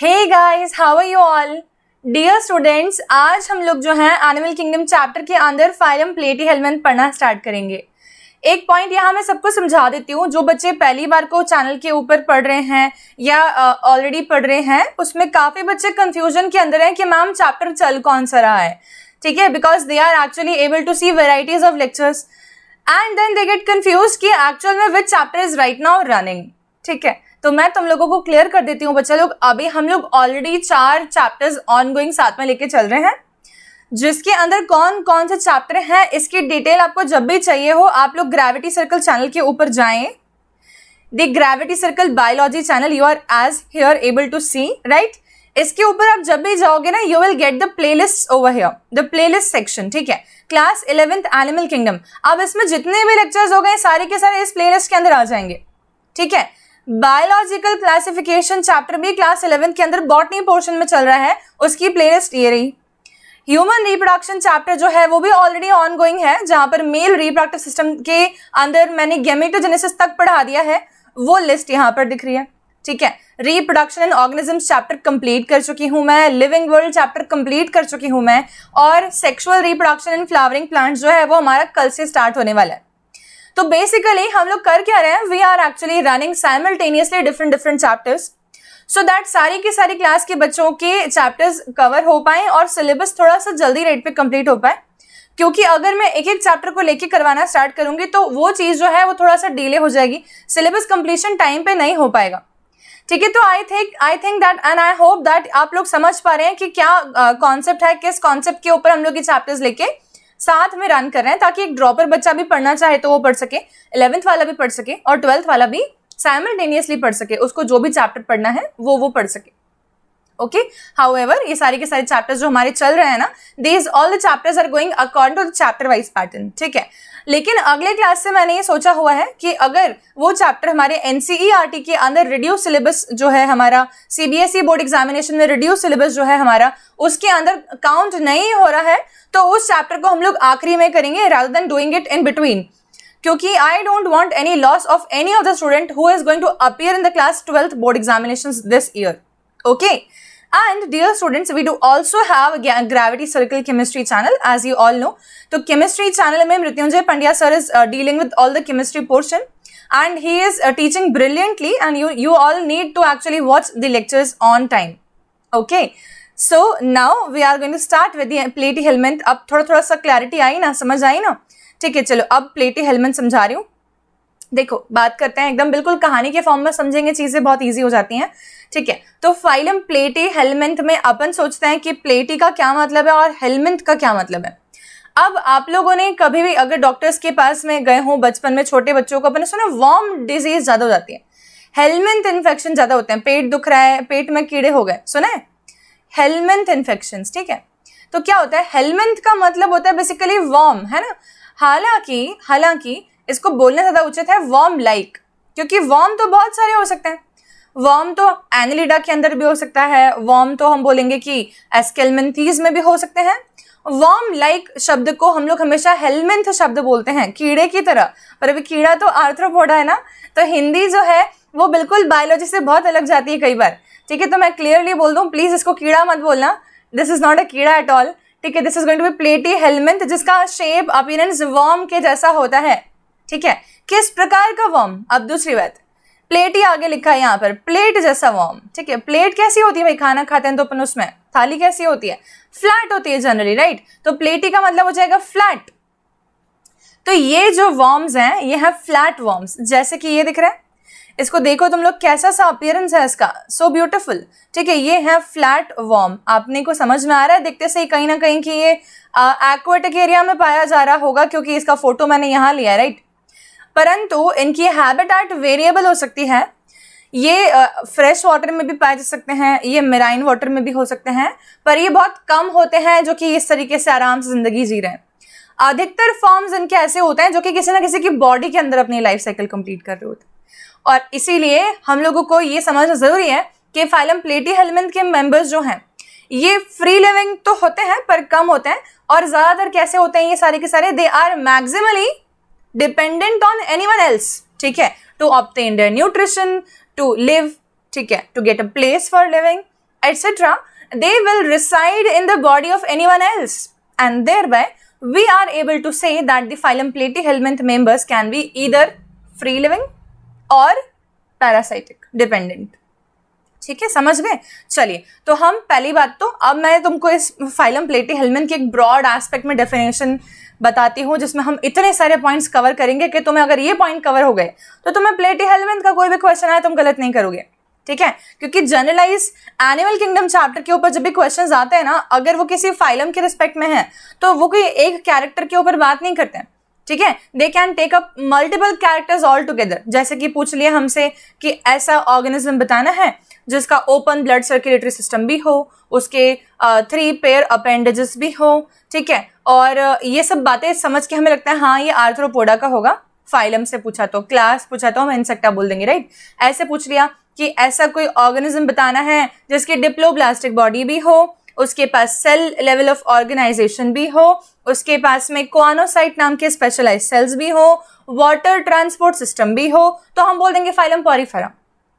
Hey guys how are you all dear students आज हम लोग जो हैं एनिमल किंगडम चैप्टर के अंदर फाइलम प्लेटी हेलमेंट पढ़ना स्टार्ट करेंगे एक पॉइंट यहाँ मैं सबको समझा देती हूँ जो बच्चे पहली बार को चैनल के ऊपर पढ़ रहे हैं या ऑलरेडी पढ़ रहे हैं उसमें काफ़ी बच्चे कंफ्यूजन के अंदर हैं कि मैम चैप्टर चल कौन सा रहा है ठीक है because they are actually able to see varieties of lectures and then they get confuse कि एक्चुअल में which chapter is right now running ठीक है तो मैं तुम लोगों को क्लियर कर देती हूँ बच्चा लोग अभी हम लोग ऑलरेडी चार चैप्टर्स ऑन गोइंग साथ में लेके चल रहे हैं जिसके अंदर कौन कौन से चैप्टर हैं इसकी डिटेल आपको जब भी चाहिए हो आप लोग ग्रेविटी सर्कल चैनल के ऊपर जाएं the gravity circle biology channel you are as here able to see right इसके ऊपर आप जब भी जाओगे ना you will get the playlist over here the playlist section ठीक है क्लास इलेवेंथ एनिमल किंगडम अब इसमें जितने भी लेक्चर्स हो गए सारे के सारे इस प्ले लिस्ट के अंदर आ जाएंगे ठीक है बायोलॉजिकल क्लासिफिकेशन चैप्टर भी क्लास इलेवेंथ के अंदर बॉटनी पोर्शन में चल रहा है उसकी प्लेलिस्ट ये रही ह्यूमन रिप्रोडक्शन चैप्टर जो है वो भी ऑलरेडी ऑनगोइंग है जहां पर मेल रिप्रोडक्टिव सिस्टम के अंदर मैंने गेमेटोजेनेसिस तक पढ़ा दिया है वो लिस्ट यहाँ पर दिख रही है ठीक है reproduction and organisms chapter complete कर चुकी हूँ मैं लिविंग वर्ल्ड चैप्टर कंप्लीट कर चुकी हूँ मैं और sexual reproduction and flowering plants जो है वो हमारा कल से स्टार्ट होने वाला है तो बेसिकली हम लोग कर क्या रहे हैं we are actually running simultaneously different different chapters so that सारी की सारी क्लास के बच्चों के चैप्टर्स कवर हो पाए और सिलेबस थोड़ा सा जल्दी रेट पे कंप्लीट हो पाए क्योंकि अगर मैं एक एक चैप्टर को लेके करवाना स्टार्ट करूंगी तो वो चीज़ जो है वो थोड़ा सा डिले हो जाएगी सिलेबस कंप्लीशन टाइम पे नहीं हो पाएगा ठीक है तो I think I think that and I hope that आप लोग समझ पा रहे हैं कि क्या कॉन्सेप्ट uh, है किस कॉन्सेप्ट के ऊपर हम लोग ये चैप्टर्स लेके साथ में रन कर रहे हैं ताकि एक ड्रॉपर बच्चा भी पढ़ना चाहे तो वो पढ़ सके इलेवंथ वाला भी पढ़ सके और ट्वेल्थ वाला भी साइमल्टेनियसली पढ़ सके उसको जो भी चैप्टर पढ़ना है वो वो पढ़ सके ओके हाउ एवर ये सारे के सारे चैप्टर्स जो हमारे चल रहे हैं ना these all the chapters are going according to the chapter wise pattern ठीक है लेकिन अगले क्लास से मैंने ये सोचा हुआ है कि अगर वो चैप्टर हमारे एन e के अंदर रिड्यूस सिलेबस जो है हमारा सीबीएसई बोर्ड एग्जामिनेशन में रिड्यूस सिलेबस जो है हमारा उसके अंदर काउंट नहीं हो रहा है तो उस चैप्टर को हम लोग आखिरी में करेंगे rather than doing it in between क्योंकि I don't want any loss of any of the student who is going to appear in the class twelfth board examination this year okay And dear students, we do also have gravity circle chemistry channel as you all know. So chemistry channel में Mrityunjay Pandya sir is uh, dealing with all the chemistry portion and he is uh, teaching brilliantly and you, you all need to actually watch the lectures on time. Okay. So now we are going to start with the platyhelminthes अब थोड़ा थोड़ा सा clarity आई ना समझ आई ना ठीक है चलो अब प्लेटी हेलमेट समझा रही हूँ देखो बात करते हैं एकदम बिल्कुल कहानी के फॉर्म में समझेंगे चीज़ें बहुत ईजी हो जाती हैं ठीक है तो फाइलम प्लेटी हेलमेंथ में अपन सोचते हैं कि प्लेटी का क्या मतलब है और हेलमेंथ का क्या मतलब है अब आप लोगों ने कभी भी अगर डॉक्टर्स के पास में गए हों बचपन में छोटे बच्चों को अपने सुना वॉर्म डिजीज ज़्यादा हो जाती है हेलमेंथ इन्फेक्शन ज़्यादा होते हैं पेट दुख रहा है पेट में कीड़े हो गए सुना है हेलमेंथ इन्फेक्शन ठीक है तो क्या होता है हेलमेंथ का मतलब होता है बेसिकली वॉर्म है ना हालांकि हालांकि इसको बोलना ज़्यादा उचित है वॉर्म लाइक क्योंकि वॉर्म तो बहुत सारे हो सकते हैं वॉर्म तो एनिलिडा के अंदर भी हो सकता है वॉर्म तो हम बोलेंगे कि एस्केलमेंथीज में भी हो सकते हैं वॉर्म लाइक शब्द को हम लोग हमेशा हेलमेंथ शब्द बोलते हैं कीड़े की तरह पर अभी कीड़ा तो आर्थ्रोपोडा है ना तो हिंदी जो है वो बिल्कुल बायोलॉजी से बहुत अलग जाती है कई बार ठीक है तो मैं क्लियरली बोल दूँ प्लीज़ इसको कीड़ा मत बोलना दिस इज़ नॉट अ कीड़ा एट ऑल ठीक है this is going to be platyhelminthes जिसका शेप अपीरेंस वॉर्म के जैसा होता है ठीक है किस प्रकार का वॉर्म अब दूसरी बात प्लेट ही आगे लिखा है यहाँ पर प्लेट जैसा वॉर्म ठीक है प्लेट कैसी होती है भाई खाना खाते हैं तो अपन उसमें थाली कैसी होती है फ्लैट होती है जनरली राइट तो प्लेटी का मतलब हो जाएगा फ्लैट तो ये जो वॉर्म्स हैं ये है फ्लैट वॉर्म्स जैसे कि ये दिख रहा है इसको देखो तुम लोग कैसा सा अपियरेंस है इसका सो ब्यूटिफुल ठीक है ये है फ्लैट वॉर्म आपने को समझ में आ रहा है देखते से कहीं ना कहीं कि ये एक्वेटिक एरिया में पाया जा रहा होगा क्योंकि इसका फोटो मैंने यहाँ लिया राइट परंतु इनकी हैबिटेट वेरिएबल हो सकती है ये फ्रेश वाटर में भी पाए जा सकते हैं ये मेराइन वाटर में भी हो सकते हैं पर ये बहुत कम होते हैं जो कि इस तरीके से आराम से ज़िंदगी जी रहे हैं अधिकतर फॉर्म्स इनके ऐसे होते हैं जो कि किसी ना किसी की बॉडी के अंदर अपनी लाइफ साइकिल कंप्लीट कर रहे होते हैं और इसीलिए हम लोगों को ये समझना ज़रूरी है कि फाइलम प्लेटी हेलमेंट के मेम्बर्स जो हैं ये फ्री लिविंग तो होते हैं पर कम होते हैं और ज़्यादातर कैसे होते हैं ये सारे के सारे they are maximally dependent on any one else ठीक है to obtain their nutrition to live ठीक है to get a place for living etcetera they will reside in the body of any one else by we are able to say that the phylum platyhelminthes members can be either free living और parasitic dependent ठीक है समझ गए चलिए तो हम पहली बात तो अब मैं तुमको इस फाइलम प्लेटी हेलमेंट के एक ब्रॉड एस्पेक्ट में डेफिनेशन बताती हूँ जिसमें हम इतने सारे पॉइंट्स कवर करेंगे कि तुम्हें अगर ये पॉइंट कवर हो गए तो तुम्हें प्लेटी हेलमेंट का कोई भी क्वेश्चन आए तुम गलत नहीं करोगे ठीक है क्योंकि जर्नलाइज एनिमल किंगडम चैप्टर के ऊपर जब भी क्वेश्चन आते हैं ना अगर वो किसी फाइलम के रिस्पेक्ट में है तो वो कोई एक कैरेक्टर के ऊपर बात नहीं करते हैं ठीक है they can take up multiple characters all together जैसे कि पूछ लिया हमसे कि ऐसा ऑर्गेनिज्म बताना है जिसका ओपन ब्लड सर्कुलेटरी सिस्टम भी हो उसके थ्री पेयर अपेंडेजेस भी हो ठीक है और ये सब बातें समझ के हमें लगता है हाँ ये आर्थ्रोपोडा का होगा फाइलम से पूछा तो क्लास पूछा तो हम इंसेक्टा बोल देंगे राइट ऐसे पूछ लिया कि ऐसा कोई ऑर्गेनिज्म बताना है जिसके डिप्लोब्लास्टिक बॉडी भी हो उसके पास सेल लेवल ऑफ ऑर्गेनाइजेशन भी हो उसके पास में क्वानोसाइट नाम के स्पेशलाइज सेल्स भी हो वाटर ट्रांसपोर्ट सिस्टम भी हो तो हम बोल देंगे फाइलम पॉरीफेरम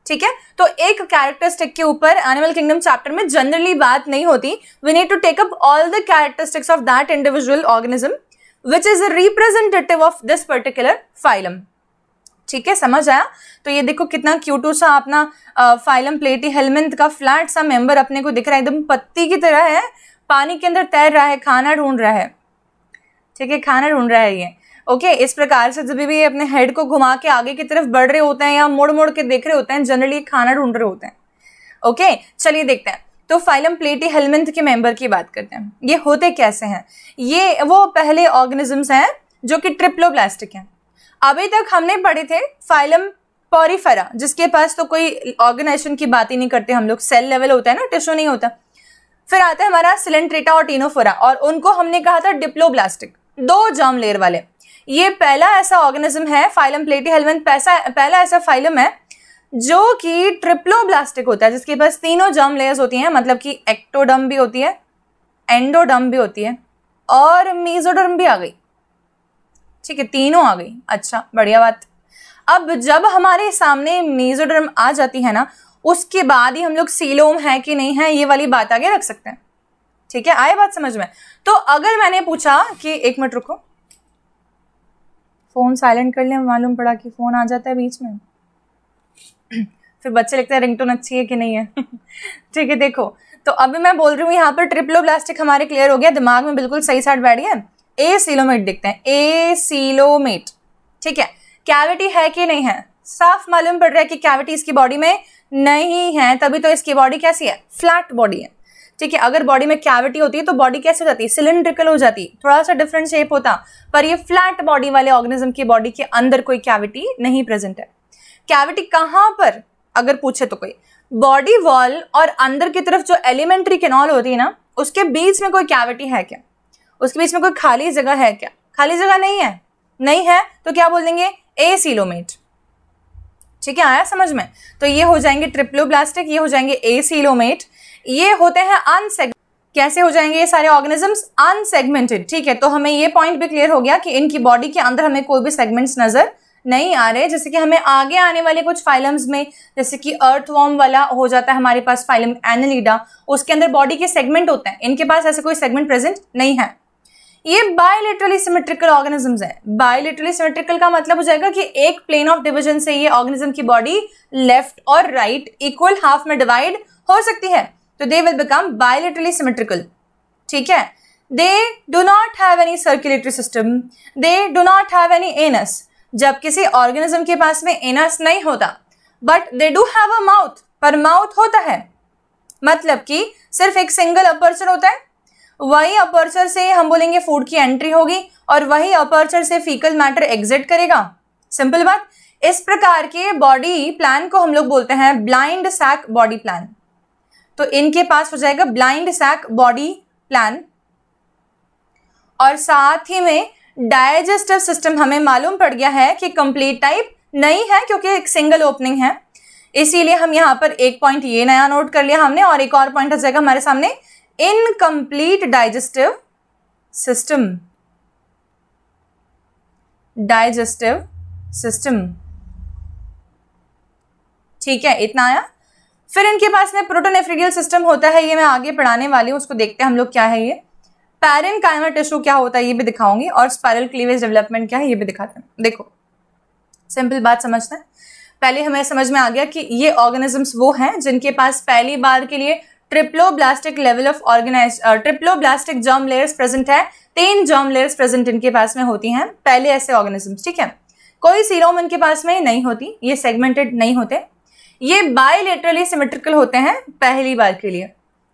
ठीक है तो एक कैरेक्टरिस्टिक के ऊपर एनिमल किंगडम चैप्टर में जनरली बात नहीं होती we need to take up all the characteristics of that individual organism which is representative of this particular phylum ठीक है समझ आया तो ये देखो कितना क्यूटू सा अपना फाइलम प्लेटी हेलमेंथ का फ्लैट सा मेंबर अपने को दिख रहा है एकदम पत्ती की तरह है पानी के अंदर तैर रहा है खाना ढूंढ रहा है ठीक है खाना ढूंढ रहा है ये ओके okay, इस प्रकार से जब भी अपने हेड को घुमा के आगे की तरफ बढ़ रहे होते हैं या मोड़ मोड़ के देख रहे होते हैं जनरली खाना ढूंढ रहे होते हैं ओके okay, चलिए देखते हैं तो फाइलम प्लेटी हेलमेंथ के मेंबर की बात करते हैं ये होते कैसे हैं ये वो पहले ऑर्गेनिजम्स हैं जो कि ट्रिप्लोप्लास्टिक हैं अभी तक हमने पढ़े थे फाइलम पॉरीफेरा जिसके पास तो कोई ऑर्गेनाइजेशन की बात ही नहीं करते हम लोग सेल लेवल होता है ना टिश्यू नहीं होता फिर आता है हमारा सिलेंट्रेटा और टीनोफोरा और उनको हमने कहा था डिप्लोब्लास्टिक दो जर्म लेयर वाले ये पहला ऐसा ऑर्गेनिज्म है फाइलम प्लेटी हेलमेंट पैसा पहला ऐसा फाइलम है जो कि ट्रिप्लोब्लास्टिक होता है जिसके पास तीनों जर्म लेयर्स होती हैं मतलब कि एक्टोडम भी होती है एंडोडम भी होती है और मीजोडर्म भी आ गई ठीक है तीनों आ गई अच्छा बढ़िया बात अब जब हमारे सामने मीजोडर्म आ जाती है ना उसके बाद ही हम लोग सीलोम है कि नहीं है ये वाली बात आगे रख सकते हैं ठीक है आए बात समझ में तो अगर मैंने पूछा कि एक मिनट रुको फ़ोन साइलेंट कर लिया मालूम पड़ा कि फ़ोन आ जाता है बीच में फिर बच्चे लगता है रिंगटोन अच्छी है कि नहीं है ठीक है देखो तो अभी मैं बोल रही हूँ यहाँ पर ट्रिपलो प्लास्टिक हमारे क्लियर हो गया दिमाग में बिल्कुल सही साइड बैठ गया ए सीलोमेट दिखते हैं ए सीलोमेट ठीक है कैविटी है कि नहीं है साफ मालूम पड़ रहा है कि कैविटी इसकी बॉडी में नहीं है तभी तो इसकी बॉडी कैसी है फ्लैट बॉडी है ठीक है अगर बॉडी में कैविटी होती है तो बॉडी कैसे हो जाती है सिलेंड्रिकल हो जाती थोड़ा सा डिफरेंट शेप होता पर ये फ्लैट बॉडी वाले ऑर्गेनिज्म की बॉडी के अंदर कोई कैविटी नहीं प्रेजेंट है कैविटी कहाँ पर अगर पूछे तो कोई बॉडी वॉल और अंदर की तरफ जो एलिमेंट्री केनॉल होती है ना उसके बीच में कोई कैविटी है क्या उसके बीच में कोई खाली जगह है क्या खाली जगह नहीं है नहीं है तो क्या बोल देंगे ए सीलोमेट ठीक है आया समझ में तो ये हो जाएंगे ट्रिप्लोब्लास्टिक ये हो जाएंगे ए सीलोमेट ये होते हैं अनसेग कैसे हो जाएंगे ये सारे ऑर्गेनिजम्स अनसेगमेंटेड ठीक है तो हमें ये पॉइंट भी क्लियर हो गया कि इनकी बॉडी के अंदर हमें कोई भी सेगमेंट्स नजर नहीं आ रहे जैसे कि हमें आगे आने वाले कुछ फाइलम्स में जैसे कि अर्थ वॉर्म वाला हो जाता है हमारे पास फाइलम एनलिडा उसके अंदर बॉडी के सेगमेंट होते हैं इनके पास ऐसे कोई सेगमेंट प्रेजेंट नहीं है ये बायोलिटरली सिमेट्रिकल ऑर्गेनिजम्स है बायोलिटरली सिमेट्रिकल का मतलब हो जाएगा कि एक प्लेन ऑफ डिविजन से ये ऑर्गेनिज्म की बॉडी लेफ्ट और राइट इक्वल हाफ में डिवाइड हो सकती है तो they will become bilaterally symmetrical ठीक है they do not have any circulatory system they do not have any anus जब किसी ऑर्गेनिज्म के पास में एनस नहीं होता but they do have a mouth पर माउथ होता है मतलब कि सिर्फ एक सिंगल अपर्चर होता है वही अपर्चर से हम बोलेंगे फूड की एंट्री होगी और वही अपर्चर से फीकल मैटर एग्जिट करेगा सिंपल बात इस प्रकार के बॉडी प्लान को हम लोग बोलते हैं ब्लाइंड सैक बॉडी प्लान तो इनके पास हो जाएगा ब्लाइंड सैक बॉडी प्लान और साथ ही में डाइजेस्टिव सिस्टम हमें मालूम पड़ गया है कि कंप्लीट टाइप नहीं है क्योंकि एक सिंगल ओपनिंग है इसीलिए हम यहाँ पर एक पॉइंट ये नया नोट कर लिया हमने और एक और पॉइंट हो जाएगा हमारे सामने incomplete digestive system digestive system ठीक है इतना आया फिर इनके पास में प्रोटोनेफ्रिडियल सिस्टम होता है ये मैं आगे पढ़ाने वाली हूँ उसको देखते हैं हम लोग क्या है ये पैरन काइमा टिश्यू क्या होता है ये भी दिखाऊंगी और स्पायरल क्लीवेज डेवलपमेंट क्या है ये भी दिखाते हैं देखो सिंपल बात समझते हैं पहले हमें समझ में आ गया कि ये ऑर्गेनिजम्स वो हैं जिनके पास पहली बार के लिए blastic level of organise triploblastic germ layers present है तीन जर्म लेयर्स प्रेजेंट इनके पास में होती हैं पहले ऐसे ऑर्गेनिजम्स ठीक है कोई सीरोम इनके पास में नहीं होती ये सेगमेंटेड नहीं होते ये बायोलेटरली सिमेट्रिकल होते हैं पहली बार के लिए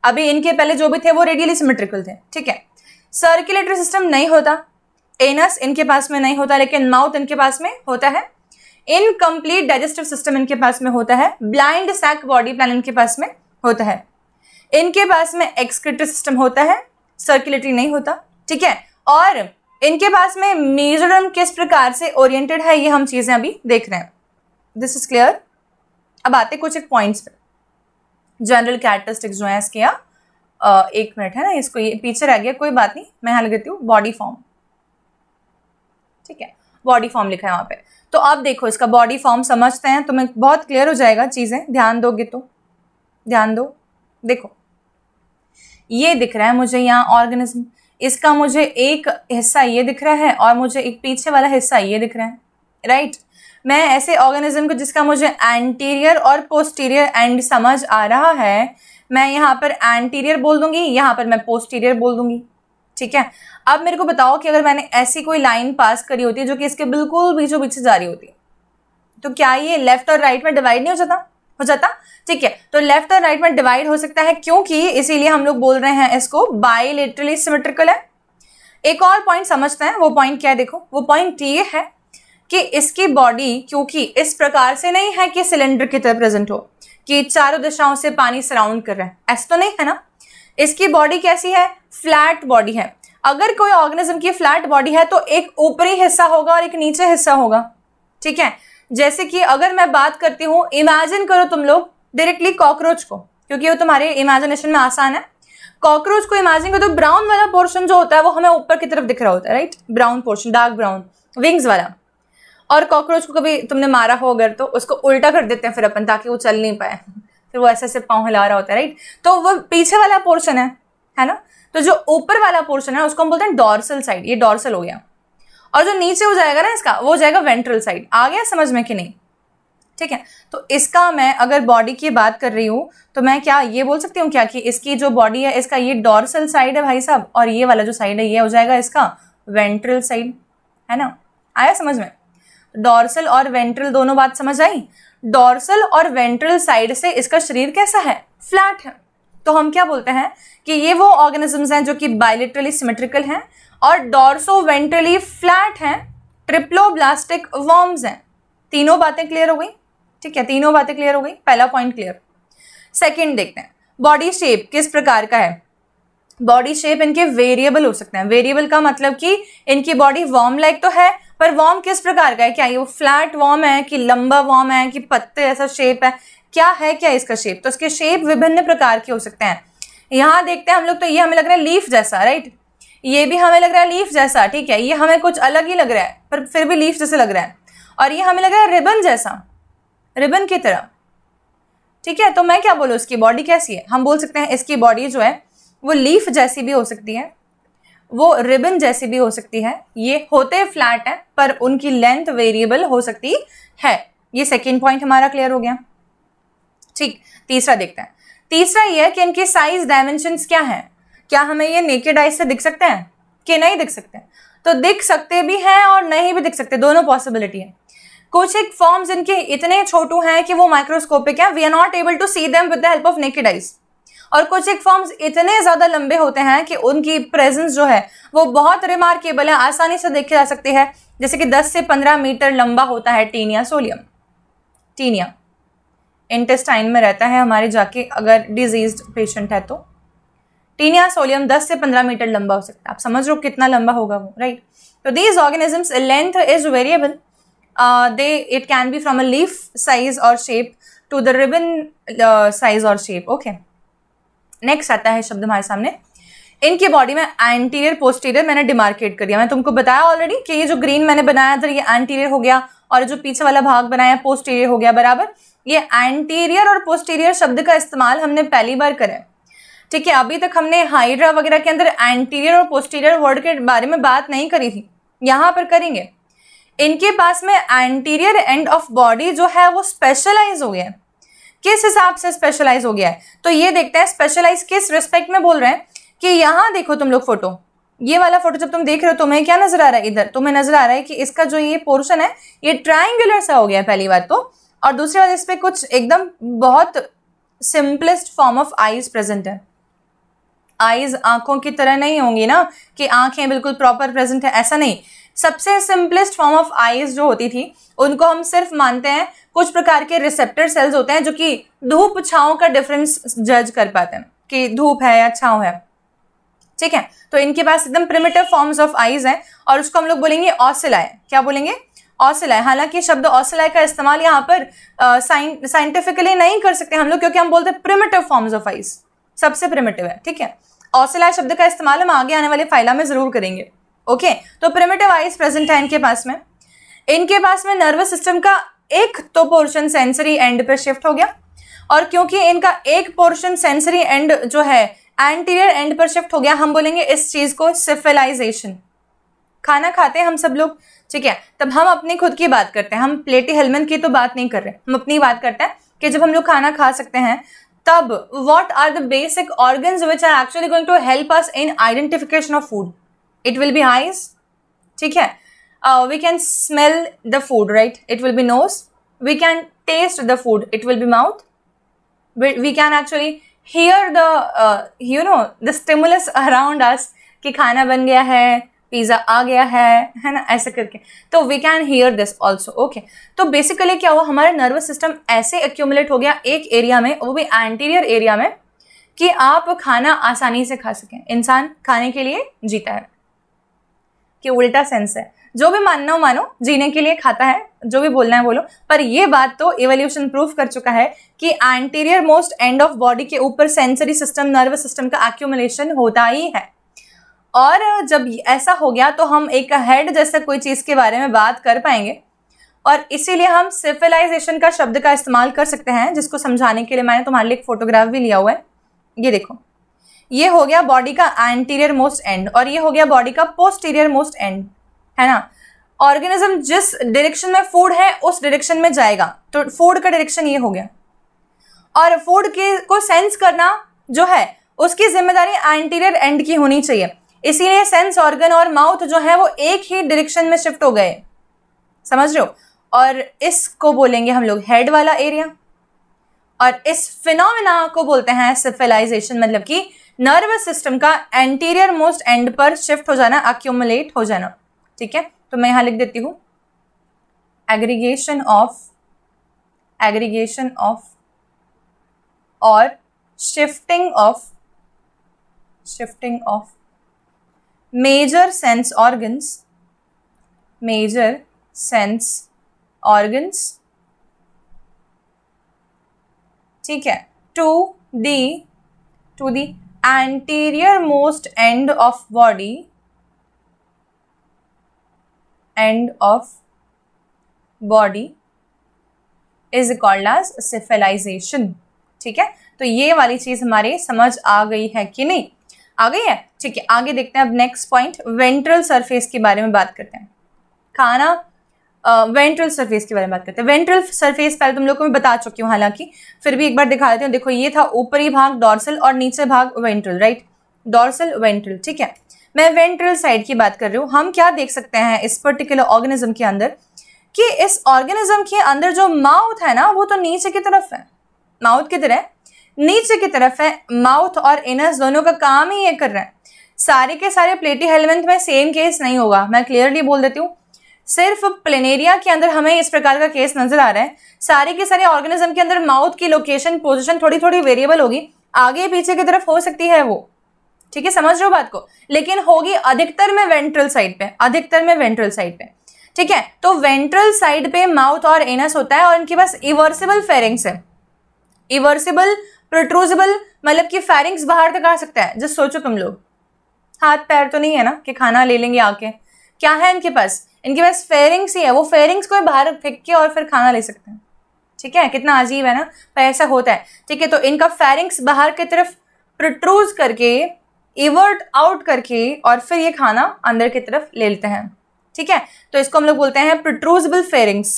अभी इनके पहले जो भी थे वो रेडियली सिमेट्रिकल थे ठीक है सर्कुलेटरी सिस्टम नहीं होता एनस इनके पास में नहीं होता लेकिन माउथ इनके पास में होता है इनकम्प्लीट डाइजेस्टिव सिस्टम इनके पास में होता है ब्लाइंड सैक बॉडी प्लान इनके पास में होता है इनके पास में एक्सक्रेटरी सिस्टम होता है सर्कुलेटरी नहीं होता ठीक है और इनके पास में मेजोरम किस प्रकार से ओरिएंटेड है ये हम चीज़ें अभी देख रहे हैं दिस इज क्लियर अब आते कुछ एक पॉइंट्स पे जनरल कैरेक्टरिस्टिक्स जो है इसके यहाँ एक मिनट है ना इसको ये पीछे रह गया कोई बात नहीं मैं यहाँ लेती हूँ बॉडी फॉर्म ठीक है बॉडी फॉर्म लिखा है वहाँ पे तो अब देखो इसका बॉडी फॉर्म समझते हैं तुम्हें तो बहुत क्लियर हो जाएगा चीज़ें ध्यान दोगे तो ध्यान दो देखो ये दिख रहा है मुझे यहाँ ऑर्गेनिज्म इसका मुझे एक हिस्सा ये दिख रहा है और मुझे एक पीछे वाला हिस्सा ये दिख रहा है राइट right? मैं ऐसे ऑर्गेनिज्म को जिसका मुझे एंटीरियर और पोस्टीरियर एंड समझ आ रहा है मैं यहाँ पर एंटीरियर बोल दूंगी यहाँ पर मैं पोस्टीरियर बोल दूंगी ठीक है अब मेरे को बताओ कि अगर मैंने ऐसी कोई लाइन पास करी होती है जो कि इसके बिल्कुल बीचों बीच से जारी होती तो क्या ये लेफ्ट और राइट में डिवाइड नहीं हो जाता हो जाता ठीक है तो लेफ्ट और राइट में डिवाइड हो सकता है क्योंकि इसीलिए हम लोग बोल रहे हैं इसको बाई सिमेट्रिकल है एक और पॉइंट समझते हैं वो पॉइंट क्या है देखो वो पॉइंट ये है कि इसकी बॉडी क्योंकि इस प्रकार से नहीं है कि सिलेंडर की तरह प्रेजेंट हो कि चारों दिशाओं से पानी सराउंड कर रहे हैं ऐसा तो नहीं है ना इसकी बॉडी कैसी है फ्लैट बॉडी है अगर कोई ऑर्गेनिज्म की फ्लैट बॉडी है तो एक ऊपरी हिस्सा होगा और एक नीचे हिस्सा होगा ठीक है जैसे कि अगर मैं बात करती हूँ इमेजिन करो तुम लोग डायरेक्टली कॉकरोच को क्योंकि वो तुम्हारे इमेजिनेशन में आसान है कॉकरोच को इमेजिन करो तो ब्राउन वाला पोर्शन जो होता है वो हमें ऊपर की तरफ दिख रहा होता है right brown portion dark brown wings वाला और कॉकरोच को कभी तुमने मारा हो अगर तो उसको उल्टा कर देते हैं फिर अपन ताकि वो चल नहीं पाए फिर वो ऐसे ऐसे पाँव हिला रहा होता है राइट तो वो पीछे वाला पोर्शन है है ना तो जो ऊपर वाला पोर्शन है उसको हम बोलते हैं डॉर्सल साइड ये डॉर्सल हो गया और जो नीचे हो जाएगा ना इसका वो हो जाएगा वेंट्रल साइड आ गया समझ में कि नहीं ठीक है तो इसका मैं अगर बॉडी की बात कर रही हूँ तो मैं क्या ये बोल सकती हूँ क्या कि इसकी जो बॉडी है इसका ये डॉर्सल साइड है भाई साहब और ये वाला जो साइड है ये हो जाएगा इसका वेंट्रल साइड है ना आया समझ में डॉर्सल और वेंट्रल दोनों बात समझ आई डॉर्सल और वेंट्रल साइड से इसका शरीर कैसा है फ्लैट है तो हम क्या बोलते हैं कि ये वो ऑर्गेनिजम्स हैं जो कि बायोलिट्रली सिमेट्रिकल हैं और डॉर्सो वेंट्रली फ्लैट हैं ट्रिप्लोब्लास्टिक वॉर्म्स हैं तीनों बातें क्लियर हो गई ठीक है तीनों बातें क्लियर हो गई पहला पॉइंट क्लियर सेकेंड देखते हैं बॉडी शेप किस प्रकार का है बॉडी शेप इनके वेरिएबल हो सकते हैं वेरिएबल का मतलब कि इनकी बॉडी वॉर्म लाइक तो है पर वॉर्म किस प्रकार का है क्या ये वो फ्लैट वॉर्म है कि लंबा वॉर्म है कि पत्ते ऐसा शेप है क्या है क्या इसका शेप तो इसके शेप विभिन्न प्रकार के हो सकते हैं यहाँ देखते हैं हम लोग तो ये हमें लग रहा है लीफ जैसा राइट ये भी हमें लग रहा है लीफ जैसा ठीक है ये हमें कुछ अलग ही लग रहा है पर फिर भी लीफ जैसे लग रहा है और ये हमें लग रहा है रिबन जैसा रिबन की तरह ठीक है तो मैं क्या बोलूँ इसकी बॉडी कैसी है हम बोल सकते हैं इसकी बॉडी जो है वो लीफ जैसी भी हो सकती है वो रिबन जैसी भी हो सकती है ये होते फ्लैट है पर उनकी लेंथ वेरिएबल हो सकती है ये सेकेंड पॉइंट हमारा क्लियर हो गया ठीक तीसरा देखते हैं तीसरा ये है कि इनके साइज डायमेंशन क्या है क्या हमें ये नेकेड आइज से दिख सकते हैं कि नहीं दिख सकते तो दिख सकते भी हैं और नहीं भी दिख सकते दोनों पॉसिबिलिटी है कुछ एक फॉर्म्स इनके इतने छोटू हैं कि वो माइक्रोस्कोपिक हैं we are not able to see them with the help of naked eyes और कुछ एक फॉर्म्स इतने ज़्यादा लंबे होते हैं कि उनकी प्रेजेंस जो है वो बहुत रिमार्केबल है आसानी से देखी जा सकती है जैसे कि 10 से 15 मीटर लंबा होता है टीनिया सोलियम टीनिया इंटेस्टाइन में रहता है हमारे जाके अगर डिजीज पेशेंट है तो टीनिया सोलियम 10 से 15 मीटर लंबा हो सकता है आप समझ लो कितना लंबा होगा वो राइट तो these organisms length is variable they it can be from a leaf size और shape to the ribbon size और शेप ओके नेक्स्ट आता है शब्द हमारे सामने इनकी बॉडी में एंटीरियर पोस्टीरियर मैंने डिमार्केट कर दिया मैं तुमको बताया ऑलरेडी कि ये जो ग्रीन मैंने बनाया था ये एंटीरियर हो गया और जो पीछे वाला भाग बनाया पोस्टीरियर हो गया बराबर ये एंटीरियर और पोस्टीरियर शब्द का इस्तेमाल हमने पहली बार करें ठीक है अभी तक हमने हाइड्रा वगैरह के अंदर एंटीरियर और पोस्टीरियर वर्ड के बारे में बात नहीं करी थी यहाँ पर करेंगे इनके पास में एंटीरियर एंड ऑफ बॉडी जो है वो स्पेशलाइज हो गया है किस हिसाब से स्पेशलाइज हो गया है तो ये देखते हैं स्पेशलाइज किस रिस्पेक्ट में बोल रहे हैं कि यहाँ देखो तुम लोग फोटो ये वाला फोटो जब तुम देख रहे हो तुम्हें क्या नजर आ रहा है इधर तुम्हें नजर आ रहा है कि इसका जो ये पोर्शन है ये ट्राइंगुलर सा हो गया है पहली बार तो और दूसरी बात इस पर कुछ एकदम बहुत simplest form of eyes present है आईज आंखों की तरह नहीं होंगी ना कि आंखें बिल्कुल प्रॉपर प्रेजेंट है ऐसा नहीं सबसे सिंपलेस्ट फॉर्म ऑफ आईज जो होती थी उनको हम सिर्फ मानते हैं कुछ प्रकार के रिसेप्टर सेल्स होते हैं जो कि धूप छाओं का डिफरेंस जज कर पाते हैं कि धूप है या छाव है ठीक है तो इनके पास एकदम प्रिमेटिव फॉर्म्स ऑफ आईज हैं और उसको हम लोग बोलेंगे ऑसिलाय क्या बोलेंगे ऑसिलाय हालांकि शब्द ऑसिलाय का इस्तेमाल यहाँ पर साइंटिफिकली uh, नहीं कर सकते हम लोग क्योंकि हम बोलते हैं प्रिमेटिव फॉर्म्स ऑफ आईज सबसे प्रिमेटिव है ठीक है ऑसिलाय शब्द का इस्तेमाल हम आगे आने वाले फाइला में जरूर करेंगे ओके तो प्रिमेटिव आइज प्रेजेंट है इनके पास में इनके पास में नर्वस सिस्टम का एक तो पोर्शन सेंसरी एंड पे शिफ्ट हो गया और क्योंकि इनका एक पोर्शन सेंसरी एंड जो है एंटीरियर एंड पर शिफ्ट हो गया हम बोलेंगे इस चीज को सिफिलाइजेशन खाना खाते हैं हम सब लोग ठीक है तब हम अपनी खुद की बात करते हैं हम प्लेटी हेलमन की तो बात नहीं कर रहे हम अपनी बात करते हैं कि जब हम लोग खाना खा सकते हैं तब what are the basic organs which are actually going to help us in identification of food it will be eyes ठीक है we can smell the food right it will be nose we can taste the food it will be mouth we can actually hear the you know the stimulus around us कि खाना बन गया है pizza आ गया है है ना ऐसे करके तो we can hear this also okay तो बेसिकली क्या हुआ हमारा नर्वस सिस्टम ऐसे एक्यूमुलेट हो गया एक एरिया में वो भी एंटीरियर एरिया में कि आप खाना आसानी से खा सकें इंसान खाने के लिए जीता है कि उल्टा सेंस है जो भी मानना हो मानो जीने के लिए खाता है जो भी बोलना है बोलो पर ये बात तो इवोल्यूशन प्रूफ कर चुका है कि anterior most end of body के ऊपर सेंसरी सिस्टम नर्वस सिस्टम का एक्यूमुलेशन होता ही है और जब ऐसा हो गया तो हम एक हेड जैसा कोई चीज़ के बारे में बात कर पाएंगे और इसीलिए हम सिफिलाइजेशन का शब्द का इस्तेमाल कर सकते हैं जिसको समझाने के लिए मैंने तुम्हारे लिए एक फोटोग्राफ भी लिया हुआ है ये देखो ये हो गया बॉडी का एंटीरियर मोस्ट एंड और ये हो गया बॉडी का पोस्टीरियर मोस्ट एंड है ना ऑर्गेनिज्म जिस डायरेक्शन में फूड है उस डायरेक्शन में जाएगा तो फूड का डायरेक्शन ये हो गया और फूड के को सेंस करना जो है उसकी जिम्मेदारी एंटीरियर एंड की होनी चाहिए इसीलिए सेंस ऑर्गन और माउथ जो है वो एक ही डायरेक्शन में शिफ्ट हो गए समझ रहे हो और इसको बोलेंगे हम लोग हेड वाला एरिया और इस फिनोमिना को बोलते हैं सिफिलाइजेशन मतलब कि नर्वस सिस्टम का एंटीरियर मोस्ट एंड पर शिफ्ट हो जाना अक्यूमुलेट हो जाना ठीक है तो मैं यहां लिख देती हूं एग्रीगेशन ऑफ एग्रीगेशन ऑफ और shifting of shifting of major sense organs major sense organs ठीक है to the to the anterior most end of body end of body is called as cephalization ठीक है तो ये वाली चीज हमारे समझ आ गई है कि नहीं आ गई है ठीक है आगे देखते हैं अब नेक्स्ट पॉइंट वेंट्रल सरफेस के बारे में बात करते हैं खाना वेंट्रल सरफेस के बारे में बात करते हैं वेंट्रल सरफेस पहले तुम लोग को मैं बता चुकी हूँ हालांकि फिर भी एक बार दिखा देती हूँ देखो ये था ऊपरी भाग डॉर्सल और नीचे भाग वेंट्रल राइट डॉर्सल वेंट्रल ठीक है मैं वेंट्रल साइड की बात कर रही हूँ हम क्या देख सकते हैं इस पर्टिकुलर ऑर्गेनिज्म के अंदर कि इस ऑर्गेनिज्म के अंदर जो माउथ है ना वो तो नीचे की तरफ है माउथ की तरह नीचे की तरफ है माउथ और इनर्स दोनों का काम ही ये कर रहे हैं सारे के सारे प्लेटी हेलमेंट में सेम केस नहीं होगा मैं क्लियरली बोल देती हूँ सिर्फ प्लेनेरिया के अंदर हमें इस प्रकार का केस नजर आ रहा है सारे के सारे ऑर्गेनिज्म के अंदर माउथ की लोकेशन पोजिशन थोड़ी थोड़ी वेरिएबल होगी आगे पीछे की तरफ हो सकती है वो ठीक है समझ रहे हो बात को लेकिन होगी अधिकतर में वेंट्रल साइड पे अधिकतर में वेंट्रल साइड पे ठीक है तो वेंट्रल साइड पे माउथ और एनस होता है और इनके पास इवर्सिबल फेरिंग्स है इवर्सिबल प्रोट्रूजिबल मतलब कि फेरिंग्स बाहर तक आ सकता है जस्ट सोचो तुम लोग हाथ पैर तो नहीं है ना कि खाना ले लेंगे आके क्या है इनके पास इनके पास फेयरिंग्स ही है वो फेयरिंग्स को बाहर फेंक के और फिर खाना ले सकते हैं ठीक है कितना अजीब है ना पर ऐसा होता है ठीक है तो इनका फेरिंग्स बाहर की तरफ प्रट्रूज करके इवर्ट आउट करके और फिर ये खाना अंदर की तरफ ले लेते हैं ठीक है तो इसको हम लोग बोलते हैं प्रट्रूजबल फेरिंग्स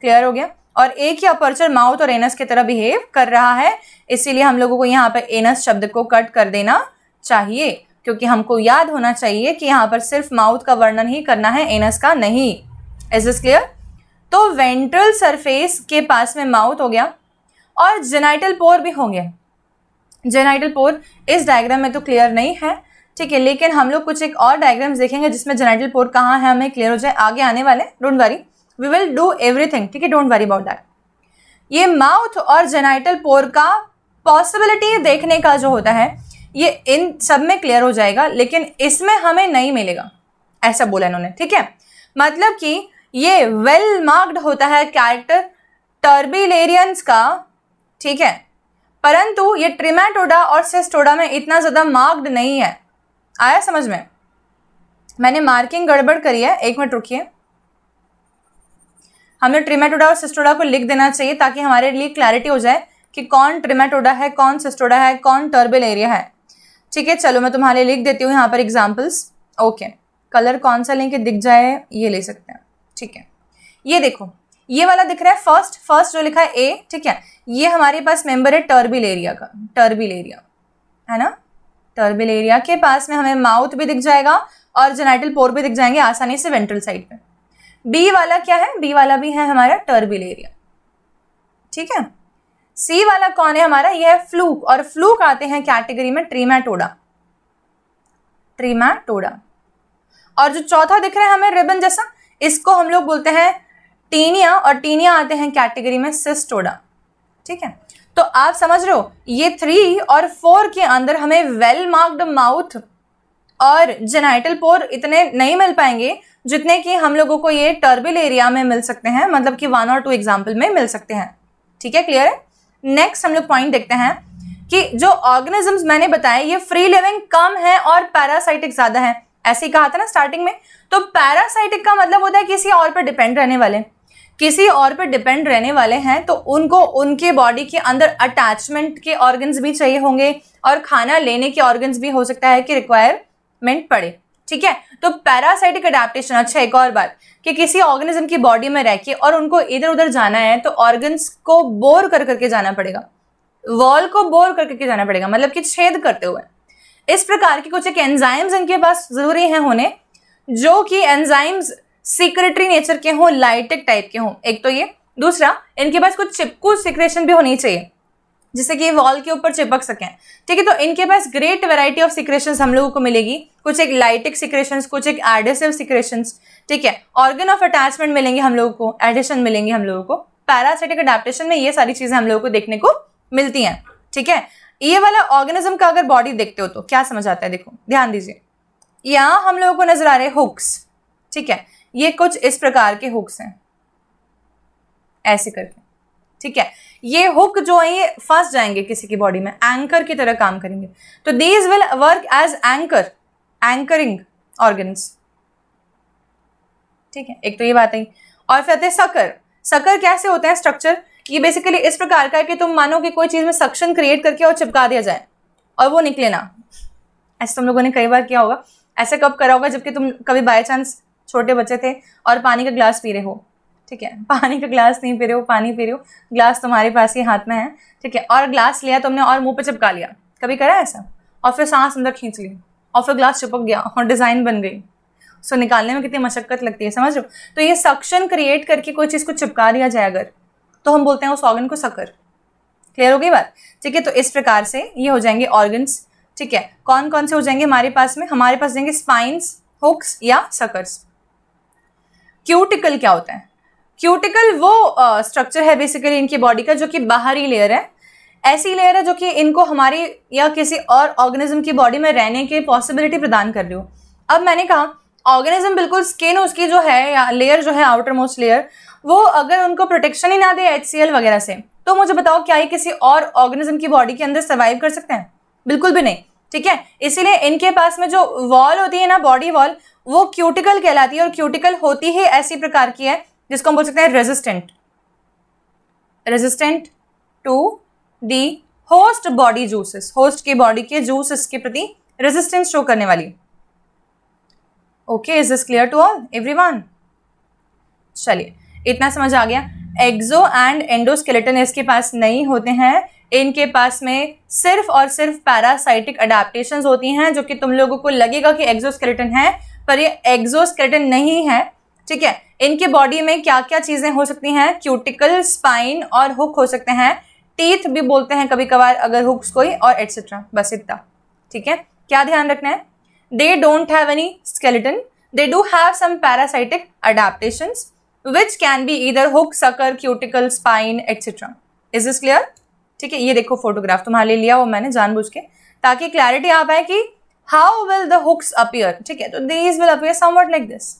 क्लियर हो गया और एक ही अपर्चर माउथ और एनस की तरह बिहेव कर रहा है इसीलिए हम लोगों को यहाँ पर एनस शब्द को कट कर देना चाहिए क्योंकि हमको याद होना चाहिए कि यहाँ पर सिर्फ माउथ का वर्णन ही करना है एनस का नहीं इज इज क्लियर तो वेंट्रल सरफेस के पास में माउथ हो गया और जेनाइटल पोर भी हो गया जेनाइटल पोर इस डायग्राम में तो क्लियर नहीं है ठीक है लेकिन हम लोग कुछ एक और डायग्राम देखेंगे जिसमें जेनाइटल पोर कहाँ है हमें क्लियर हो जाए आगे आने वाले don't worry we will do everything ठीक है डोंट वरी अबाउट दैट ये माउथ और जेनाइटल पोर का पॉसिबिलिटी देखने का जो होता है ये इन सब में क्लियर हो जाएगा लेकिन इसमें हमें नहीं मिलेगा ऐसा बोला इन्होंने ठीक है मतलब कि ये वेल मार्क्ड होता है कैरेक्टर टर्बिलेरियंस का ठीक है परंतु ये ट्रिमेटोडा और सेस्टोडा में इतना ज़्यादा मार्क्ड नहीं है आया समझ में मैंने मार्किंग गड़बड़ करी है एक मिनट रुकिए हमें ट्रिमेटोडा और सिस्टोडा को लिख देना चाहिए ताकि हमारे लिए क्लैरिटी हो जाए कि कौन ट्रिमेटोडा है कौन सिस्टोडा है कौन टर्बिल एरिया है ठीक है चलो मैं तुम्हारे लिख देती हूँ यहाँ पर एग्जाम्पल्स ओके कलर कौन सा लेंगे दिख जाए ये ले सकते हैं ठीक है ये देखो ये वाला दिख रहा है फर्स्ट फर्स्ट जो लिखा है ए ठीक है ये हमारे पास मेंबर है टर्बिल एरिया का टर्बिल एरिया है ना टर्बिल एरिया के पास में हमें माउथ भी दिख जाएगा और जेनाइटल पोर भी दिख जाएंगे आसानी से वेंट्रल साइड पे बी वाला क्या है बी वाला भी है हमारा टर्बिल एरिया ठीक है सी वाला कौन है हमारा यह है फ्लूक और फ्लूक आते हैं कैटेगरी में ट्रीमेटोडा ट्रीमेटोडा और जो चौथा दिख रहा है हमें रिबन जैसा इसको हम लोग बोलते हैं टीनिया और टीनिया आते हैं कैटेगरी में सिस्टोडा ठीक है तो आप समझ रहे हो ये थ्री और फोर के अंदर हमें वेल मार्क्ड माउथ और जेनाइटल पोर इतने नहीं मिल पाएंगे जितने कि हम लोगों को ये टर्बिल एरिया में मिल सकते हैं मतलब कि वन और टू एग्जाम्पल में मिल सकते हैं ठीक है क्लियर है नेक्स्ट हम लोग पॉइंट देखते हैं कि जो ऑर्गेनिजम्स मैंने बताए ये फ्री लिविंग कम है और पैरासाइटिक ज्यादा है ऐसे ही कहा था ना स्टार्टिंग में तो पैरासाइटिक का मतलब होता है किसी और पर डिपेंड रहने वाले किसी और पर डिपेंड रहने वाले हैं तो उनको उनके बॉडी के अंदर अटैचमेंट के ऑर्गन्स भी चाहिए होंगे और खाना लेने के ऑर्गन्स भी हो सकता है कि रिक्वायरमेंट पड़े ठीक है तो पैरासाइटिक अडेप्टेशन अच्छा एक और बात कि किसी ऑर्गेनिज्म की बॉडी में रह के और उनको इधर उधर जाना है तो ऑर्गन्स को बोर कर करके जाना पड़ेगा वॉल को बोर कर करके जाना पड़ेगा मतलब कि छेद करते हुए इस प्रकार के कुछ एक एंजाइम्स इनके पास जरूरी हैं होने जो कि एंजाइम्स सीक्रेटरी नेचर के हों लाइटिक टाइप के हों एक तो ये दूसरा इनके पास कुछ चिपकू सिक्रेशन भी होनी चाहिए जिससे कि ये वॉल के ऊपर चिपक सकें ठीक है तो इनके पास ग्रेट वेराइटी ऑफ सिक्रेशन हम लोगों को मिलेगी कुछ एक लाइटिक सिक्रेशन कुछ एक एडेसिव सिक्रेशन ठीक है ऑर्गन ऑफ अटैचमेंट मिलेंगे हम लोगों को एडिशन मिलेंगे हम लोगों को पैरासिटिक अडेप्टेशन में ये सारी चीजें हम लोगों को देखने को मिलती हैं ठीक है ये वाला ऑर्गेनिज्म का अगर बॉडी देखते हो तो क्या समझ आता है देखो ध्यान दीजिए यहाँ हम लोगों को नजर आ रहे हुक्स ठीक है ये कुछ इस प्रकार के हुक्स हैं ऐसे करके ठीक है ये हुक जो है ये फंस जाएंगे किसी की बॉडी में एंकर की तरह काम करेंगे तो these will work as anchor anchoring organs ठीक है एक तो ये बात आई और फिर आते हैं सकर सकर कैसे होते हैं स्ट्रक्चर ये बेसिकली इस प्रकार का है कि तुम मानो कि कोई चीज़ में सक्शन क्रिएट करके और चिपका दिया जाए और वो निकले ना ऐसे तुम तो लोगों ने कई बार किया होगा ऐसा कब करा होगा जबकि तुम कभी बाई चांस छोटे बच्चे थे और पानी का ग्लास पी रहे हो ठीक है पानी का ग्लास नहीं पी रहे हो पानी पी रहे हो ग्लास तुम्हारे पास ही हाथ में है ठीक है और ग्लास लिया तुमने और मुंह पे चिपका लिया कभी करा ऐसा और फिर सांस अंदर खींच ली और फिर ग्लास चिपक गया और डिज़ाइन बन गई सो निकालने में कितनी मशक्कत लगती है समझ लो तो ये सक्शन क्रिएट करके कोई चीज़ को चिपका दिया जाए अगर तो हम बोलते हैं उस ऑर्गन को सकर क्लियर हो गई बात ठीक है तो इस प्रकार से ये हो जाएंगे ऑर्गन्स ठीक है कौन कौन से हो जाएंगे हमारे पास में हमारे पास जाएंगे स्पाइंस हुक्स या सकर्स क्यूटिकल क्या होता है क्यूटिकल वो स्ट्रक्चर uh, है बेसिकली इनकी बॉडी का जो कि बाहरी लेयर है ऐसी लेयर है जो कि इनको हमारी या किसी और ऑर्गेनिज्म की बॉडी में रहने की पॉसिबिलिटी प्रदान कर रही हो अब मैंने कहा ऑर्गेनिज्म बिल्कुल स्किन उसकी जो है या लेयर जो है आउटर मोस्ट लेयर वो अगर उनको प्रोटेक्शन ही ना दे एच वगैरह से तो मुझे बताओ क्या ये किसी और ऑर्गेनिज्म की बॉडी के अंदर सर्वाइव कर सकते हैं बिल्कुल भी नहीं ठीक है इसीलिए इनके पास में जो वॉल होती है ना बॉडी वॉल वो क्यूटिकल कहलाती है और क्यूटिकल होती ही ऐसी प्रकार की है जिसको हम बोल सकते हैं resistant resistant to the host body juices host के बॉडी के जूस के प्रति रेजिस्टेंस शो करने वाली okay is this clear to all everyone चलिए इतना समझ आ गया एक्सो एंड एंडोस्केलेटन इसके पास नहीं होते हैं इनके पास में सिर्फ और सिर्फ पैरासाइटिक अडेप्टेशन होती हैं जो कि तुम लोगों को लगेगा कि एग्जोस्केलेटन है पर ये एक्सोस्केलेटन नहीं है ठीक है इनके बॉडी में क्या क्या चीज़ें हो सकती हैं क्यूटिकल स्पाइन और हुक हो सकते हैं टीथ भी बोलते हैं कभी कभार अगर हुक्स कोई और एट्सेट्रा बस इतना ठीक है क्या ध्यान रखना है they don't have any skeleton they do have some parasitic adaptation which can be इधर hook sucker cuticle spine etcetera is is clear ठीक है ये देखो फोटोग्राफ तुम्हारे लिए लिया वो मैंने जानबूझ के ताकि क्लैरिटी आ पाए कि how will the hooks appear ठीक है तो these will appear something like this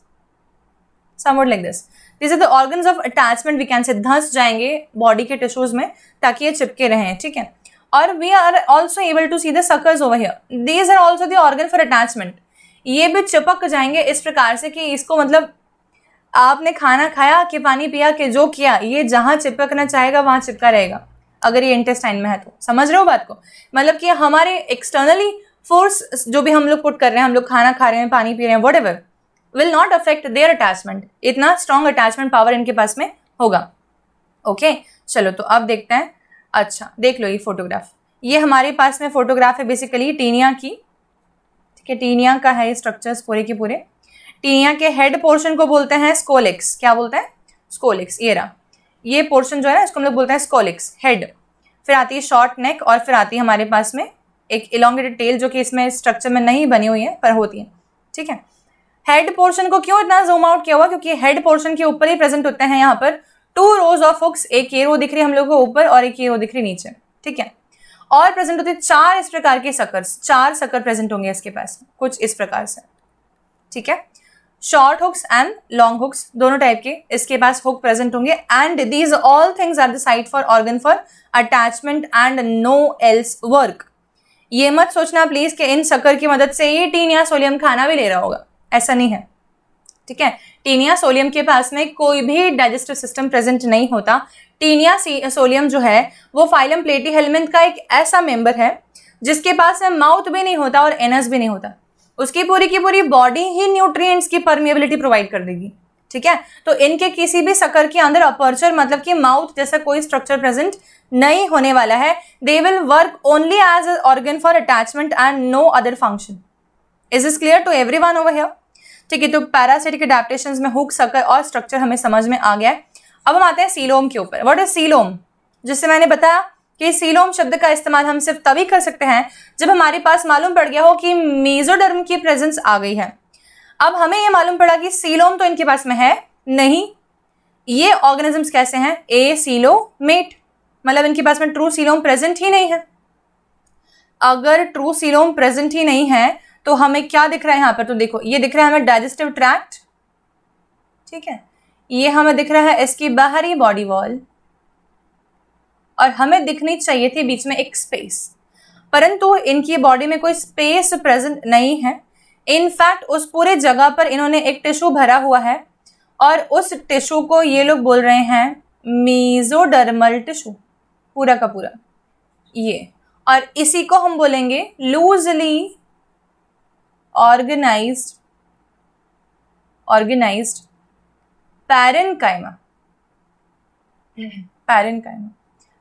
समवर्ड like this this are the organs of attachment we can say धंस जाएंगे बॉडी के टिश्यूज में ताकि ये चिपके रहें ठीक है और we are also able to see the suckers over here these are also the organ for attachment ये भी चिपक जाएंगे इस प्रकार से कि इसको मतलब आपने खाना खाया कि पानी पिया कि जो किया ये जहाँ चिपकना चाहेगा वहाँ चिपका रहेगा अगर ये इंटेस्टाइन में है तो समझ रहे हो बात को मतलब कि हमारे एक्सटर्नली फोर्स जो भी हम लोग पुट कर रहे हैं हम लोग खाना खा रहे हैं पानी पी रहे हैं whatever will not affect their attachment इतना स्ट्रांग अटैचमेंट पावर इनके पास में होगा ओके okay? चलो तो अब देखते हैं अच्छा देख लो ये फोटोग्राफ ये हमारे पास में फोटोग्राफ है बेसिकली टीनिया की ठीक है टीनिया का है स्ट्रक्चर्स पूरे के पूरे टीनिया के हेड पोर्शन को बोलते हैं स्कोलिक्स क्या बोलते हैं स्कोलिक्स ये रहा ये पोर्शन जो है ना इसको हम लोग बोलते हैं स्कोलिक्स हेड फिर आती है शॉर्ट नेक और फिर आती है हमारे पास में एक इलांगेटेड टेल जो कि इसमें स्ट्रक्चर में नहीं बनी हुई है पर होती है ठीक है हेड पोर्शन को क्यों इतना जूम आउट किया हुआ क्योंकि हेड पोर्शन के ऊपर ही प्रेजेंट होते हैं यहाँ पर टू रोज ऑफ हुक्स एक ये रो दिख रही है हम लोग को ऊपर और एक ये रो दिख रही नीचे ठीक है और प्रेजेंट होते चार इस प्रकार के सकर्स चार सकर प्रेजेंट होंगे इसके पास कुछ इस प्रकार से ठीक है short hooks and long hooks दोनों टाइप के इसके पास हुक प्रेजेंट होंगे and these all things are the site for organ for attachment and no else work ये मत सोचना प्लीज कि इन सकर की मदद से ये टीन या सोलियम खाना भी ले रहा होगा ऐसा नहीं है ठीक है टीनिया सोलियम के पास में कोई भी डाइजेस्टिव सिस्टम प्रेजेंट नहीं होता टीनिया सोलियम जो है वो फाइलम प्लेटी हेलमेंट का एक ऐसा मेंबर है जिसके पास में माउथ भी नहीं होता और एनस भी नहीं होता उसकी पूरी की पूरी बॉडी ही न्यूट्रिएंट्स की परमिएबिलिटी प्रोवाइड कर देगी ठीक है तो इनके किसी भी सकर के अंदर अपर्चर मतलब कि माउथ जैसा कोई स्ट्रक्चर प्रेजेंट नहीं होने वाला है they will work only as organ for attachment and no other function is is clear to everyone over ठीक है तो पैरासिटिक अडेप्टेशन में हुक सकर और स्ट्रक्चर हमें समझ में आ गया है अब हम आते हैं सीलोम के ऊपर वॉट इज सीलोम जिससे मैंने बताया कि सीलोम शब्द का इस्तेमाल हम सिर्फ तभी कर सकते हैं जब हमारे पास मालूम पड़ गया हो कि मेजोडर्म की प्रेजेंस आ गई है अब हमें यह मालूम पड़ा कि सीलोम तो इनके पास में है नहीं ये ऑर्गेनिजम्स कैसे हैं ए सीलोमेट मतलब इनके पास में ट्रू सीलोम प्रेजेंट ही नहीं है अगर ट्रू सीलोम प्रेजेंट ही नहीं है तो हमें क्या दिख रहा है यहाँ पर तो देखो ये दिख रहा है हमें डाइजेस्टिव ट्रैक्ट ठीक है ये हमें दिख रहा है इसकी बाहरी बॉडी वॉल और हमें दिखनी चाहिए थी बीच में एक स्पेस परंतु इनकी बॉडी में कोई स्पेस प्रेजेंट नहीं है इनफैक्ट उस पूरे जगह पर इन्होंने एक टिश्यू भरा हुआ है और उस टिश्यू को ये लोग बोल रहे हैं मीजोडर्मल टिश्यू पूरा का पूरा ये और इसी को हम बोलेंगे loosely organized organized parenchyma parenchyma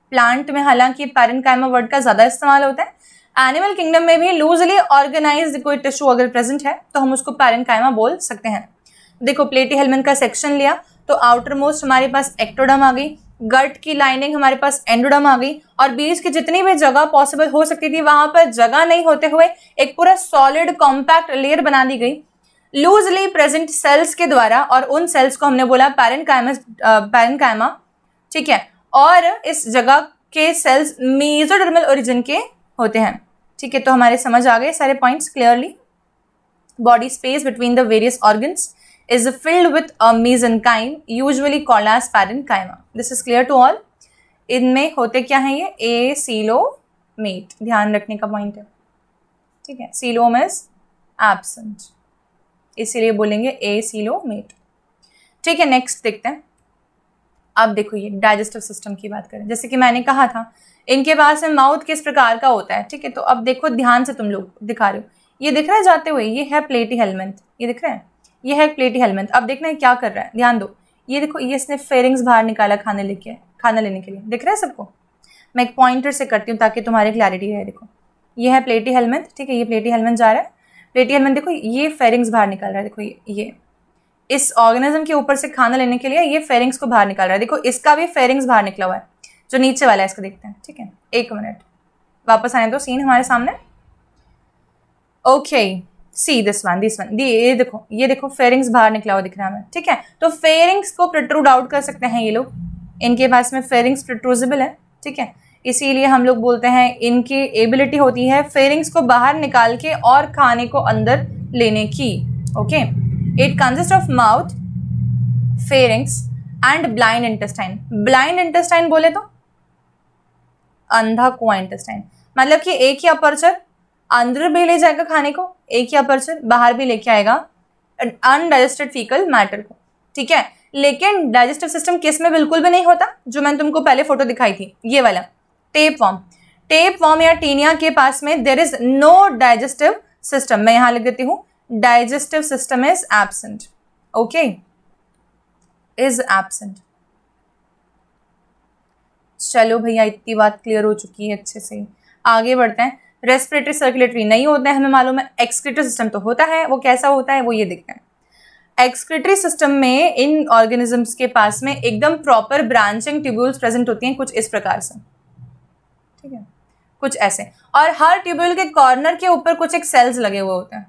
plant में हालांकि पैरनकाइमा वर्ड का ज़्यादा इस्तेमाल होता है एनिमल किंगडम में भी लूजली ऑर्गेनाइज कोई टिश्यू अगर प्रेजेंट है तो हम उसको पैरनकाइमा बोल सकते हैं देखो प्लेटी हेलमेट का सेक्शन लिया तो आउटर मोस्ट हमारे पास एक्टोडम आ गई गट की लाइनिंग हमारे पास एंडोडम आ गई और बीच की जितनी भी जगह पॉसिबल हो सकती थी वहां पर जगह नहीं होते हुए एक पूरा सॉलिड कॉम्पैक्ट लेयर बना दी गई लूजली प्रेजेंट सेल्स के द्वारा और उन सेल्स को हमने बोला पैरन पैरेंकाइमा ठीक है और इस जगह के सेल्स मेजोडर्मल ओरिजिन के होते हैं ठीक है तो हमारे समझ आ गए सारे points clearly body space between the various organs is filled with a mesenchyme usually called as parenchyma. This is clear to all. इनमें होते क्या हैं ये ए सीलो मेट ध्यान रखने का पॉइंट है ठीक है सीलोम इज एबसेंट इसीलिए बोलेंगे ए सीलो मेट ठीक है नेक्स्ट देखते हैं अब देखो ये डाइजेस्टिव सिस्टम की बात करें जैसे कि मैंने कहा था इनके पास में माउथ किस प्रकार का होता है ठीक है तो अब देखो ध्यान से तुम लोग दिखा रहे हो ये दिख रहा है जाते हुए ये है प्लेटी हेलमेंट ये दिख रहे हैं ये है प्लेटी हेलमेंट अब देखना है क्या कर रहा है ध्यान दो ये देखो ये इसने फेरिंग्स बाहर निकाला खाने लेके खाना लेने के लिए देख रहा है सबको मैं एक पॉइंटर से करती हूँ ताकि तुम्हारी क्लैरिटी रहे देखो ये है प्लेटी हेलमेंट ठीक है ये प्लेटी हेलमेंट जा रहा है प्लेटी हेलमेंट देखो ये फेरिंग्स बाहर निकाल रहा है देखो ये ये इस ऑर्गेनिज्म के ऊपर से खाना लेने के लिए ये फेरिंग्स को बाहर निकाल रहा है देखो इसका भी फेरिंग्स बाहर निकला हुआ है जो नीचे वाला है इसको देखते हैं ठीक है एक मिनट वापस आए दो सीन हमारे सामने okay okay. See this one this one ये देखो ये देखो फेयरिंग्स बाहर निकला हुआ दिख रहा है हमें ठीक है तो फेयरिंग्स को प्रट्रूड आउट कर सकते हैं ये लोग इनके पास में फेयरिंग्स प्रट्रूजेबल है ठीक है इसीलिए हम लोग बोलते हैं इनकी एबिलिटी होती है फेयरिंग्स को बाहर निकाल के और खाने को अंदर लेने की okay it consist of mouth pharynx and blind intestine blind intestine बोले तो अंधा कुआ इंटेस्टाइन मतलब कि एक ही अपर्चर अंदर भी ले जाएगा खाने को एक ही अपर्चर बाहर भी लेके आएगा अनडाइजेस्टेड फीकल मैटर को ठीक है लेकिन डाइजेस्टिव सिस्टम किस में बिल्कुल भी नहीं होता जो मैंने तुमको पहले फोटो दिखाई थी ये वाला टेप वॉम टेप वॉम या टीनिया के पास में there is no digestive system मैं यहां लिख देती हूँ digestive system is absent okay is absent चलो भैया इतनी बात क्लियर हो चुकी है अच्छे से आगे बढ़ते हैं रेस्पिरेटरी सर्कुलेटरी नहीं होता है हमें मालूम है एक्सक्रेटरी सिस्टम तो होता है वो कैसा होता है वो ये देखते हैं एक्सक्रेटरी सिस्टम में इन ऑर्गेनिजम्स के पास में एकदम प्रॉपर ब्रांचिंग ट्यूब्यूल्स प्रेजेंट होती हैं कुछ इस प्रकार से ठीक है कुछ ऐसे और हर ट्यूब्यूल के कॉर्नर के ऊपर कुछ एक सेल्स लगे हुए होते हैं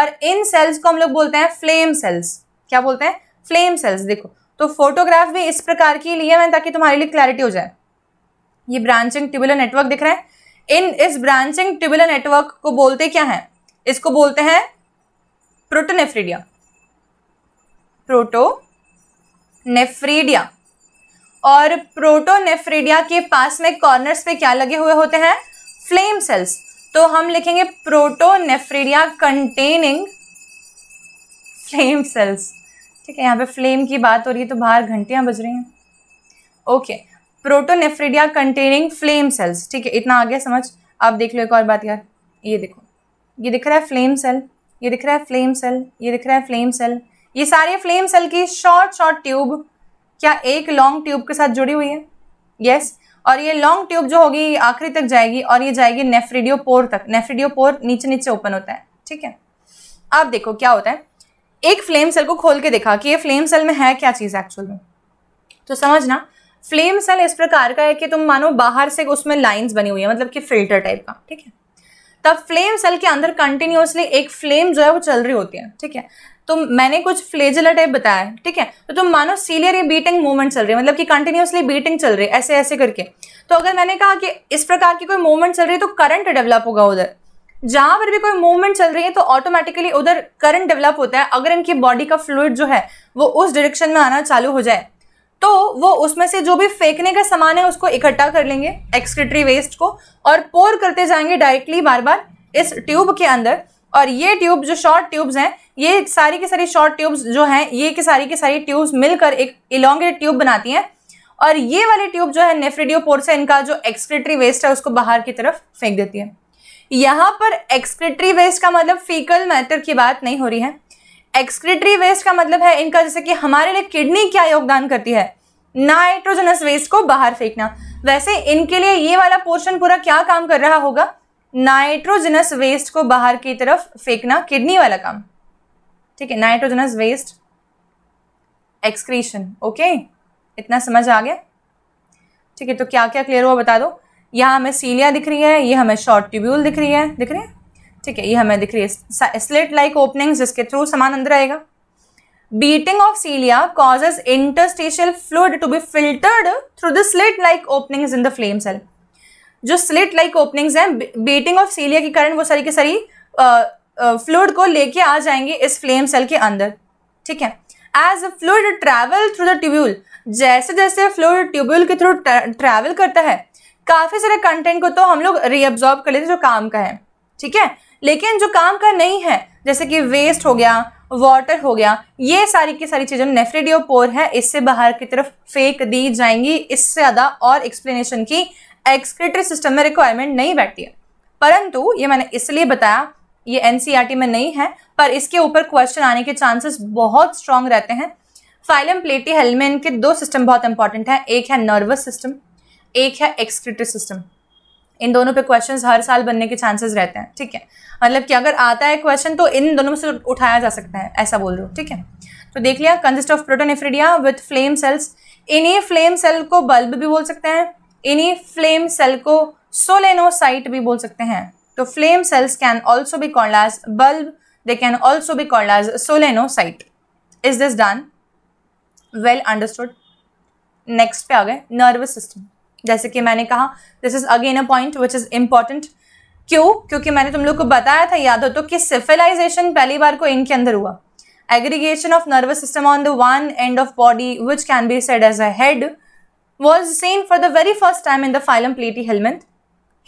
और इन सेल्स को हम लोग बोलते हैं फ्लेम सेल्स क्या बोलते हैं फ्लेम सेल्स देखो तो फोटोग्राफ भी इस प्रकार की लिए मैंने ताकि तुम्हारे लिए क्लैरिटी हो जाए ये ब्रांचिंग ट्यूबुलर नेटवर्क दिख रहा है इन इस ब्रांचिंग ट्यूबुलर नेटवर्क को बोलते क्या है इसको बोलते हैं प्रोटोनेफ्रीडिया प्रोटोनेफ्रीडिया और प्रोटोनेफ्रीडिया के पास में कॉर्नर्स पे क्या लगे हुए होते हैं फ्लेम सेल्स तो हम लिखेंगे प्रोटोनेफ्रीडिया कंटेनिंग फ्लेम सेल्स ठीक है यहाँ पे फ्लेम की बात हो रही है तो बाहर घंटियां बज रही हैं okay okay. Protonephridia containing flame cells ठीक है इतना आगे समझ आप देख लो एक और बात यार ये देखो ये दिख रहा है फ्लेम सेल ये दिख रहा है फ्लेम सेल ये दिख रहा है फ्लेम सेल ये सारे फ्लेम सेल की शॉर्ट शॉर्ट ट्यूब क्या एक लॉन्ग ट्यूब के साथ जुड़ी हुई है यस yes. और ये लॉन्ग ट्यूब जो होगी आखिरी तक जाएगी और ये जाएगी नेफ्रिडियो पोर तक नेफ्रिडियो पोर नीचे नीचे ओपन होता है ठीक है आप देखो क्या होता है एक फ्लेम सेल को खोल के देखा कि ये फ्लेम सेल में है क्या चीज़ एक्चुअल में तो समझना फ्लेम सेल इस प्रकार का है कि तुम मानो बाहर से उसमें लाइंस बनी हुई है मतलब कि फिल्टर टाइप का ठीक है तब फ्लेम सेल के अंदर कंटिन्यूसली एक फ्लेम जो है वो चल रही होती है ठीक है तो मैंने कुछ फ्लेजला टाइप बताया है ठीक है तो तुम मानो सीलियर ये बीटिंग मूवमेंट चल रही है मतलब कि कंटिन्यूसली बीटिंग चल रही है ऐसे ऐसे करके तो अगर मैंने कहा कि इस प्रकार की कोई मूवमेंट चल रही है तो करंट डेवलप होगा उधर जहां पर भी कोई मूवमेंट चल रही है तो ऑटोमेटिकली उधर करंट डेवलप होता है अगर इनकी बॉडी का फ्लूड जो है वो उस डायरेक्शन में आना चालू हो जाए तो वो उसमें से जो भी फेंकने का सामान है उसको इकट्ठा कर लेंगे एक्सक्रिटरी वेस्ट को और पोर करते जाएंगे डायरेक्टली बार बार इस ट्यूब के अंदर और ये ट्यूब जो शॉर्ट ट्यूब्स हैं ये सारी की सारी शॉर्ट ट्यूब्स जो हैं ये की सारी की सारी ट्यूब्स मिलकर एक इलांगेट ट्यूब बनाती हैं और ये वाली ट्यूब जो है नेफ्रिडियो पोर से इनका जो एक्सक्रिटरी वेस्ट है उसको बाहर की तरफ फेंक देती है यहाँ पर एक्सक्रिटरी वेस्ट का मतलब फीकल मैटर की बात नहीं हो रही है एक्सक्रेटरी वेस्ट का मतलब है इनका जैसे कि हमारे लिए किडनी क्या योगदान करती है नाइट्रोजनस वेस्ट को बाहर फेंकना वैसे इनके लिए ये वाला पोर्शन पूरा क्या काम कर रहा होगा नाइट्रोजनस वेस्ट को बाहर की तरफ फेंकना किडनी वाला काम ठीक है नाइट्रोजनस वेस्ट एक्सक्रीशन ओके इतना समझ आ गया ठीक है तो क्या क्या क्लियर हुआ बता दो यहाँ हमें सीलिया दिख रही है ये हमें शॉर्ट ट्यूब्यूल दिख रही है दिख रही है ठीक है ये हमें दिख रही है स्लिट लाइक ओपनिंग जिसके थ्रू सामान अंदर आएगा beating of cilia causes interstitial fluid to be filtered through the slit like opening in the flame cell जो स्लिट लाइक ओपनिंग्स हैं बीटिंग ऑफ सीलिया के कारण वो सारी के सारी फ्लूड को लेके आ जाएंगे इस फ्लेम सेल के अंदर ठीक है as fluid travel through the tubule जैसे जैसे फ्लूड ट्यूब्यूल के थ्रू ट्रैवल करता है काफ़ी सारे कंटेंट को तो हम लोग रीअब्जॉर्ब कर लेते हैं जो काम का है ठीक है लेकिन जो काम का नहीं है जैसे कि वेस्ट हो गया वाटर हो गया ये सारी की सारी चीज़ें नेफ्रिडियोपोर है इससे बाहर की तरफ फेंक दी जाएंगी इससे ज़्यादा और एक्सप्लेनेशन की एक्सक्रेटरी सिस्टम में रिक्वायरमेंट नहीं बैठती है परंतु ये मैंने इसलिए बताया ये एन e में नहीं है पर इसके ऊपर क्वेश्चन आने के चांसेस बहुत स्ट्रांग रहते हैं फाइलम प्लेटी हेलमेन के दो सिस्टम बहुत इंपॉर्टेंट हैं एक है नर्वस सिस्टम एक है एक्सक्रेटरी सिस्टम इन दोनों पे क्वेश्चंस हर साल बनने के चांसेस रहते हैं ठीक है मतलब कि अगर आता है क्वेश्चन तो इन दोनों में से उठाया जा सकता है ऐसा बोल रहे हो ठीक है तो देख लिया consist of nephridia with flame cells इन्हीं फ्लेम सेल को बल्ब भी बोल सकते हैं इन्हीं फ्लेम सेल को सोलेनोसाइट भी बोल सकते हैं तो flame cells can also be called as bulb they can also be called as solenocyte is this done well understood next पे आ गए नर्वस सिस्टम जैसे कि मैंने कहा this is again a point which is important क्यों क्योंकि मैंने तुम लोग को बताया था याद हो तो कि सिफिलाइजेशन पहली बार को इनके अंदर हुआ aggregation of nervous system on the one end of body which can be said as a head seen for the very first time in the phylum platyhelminth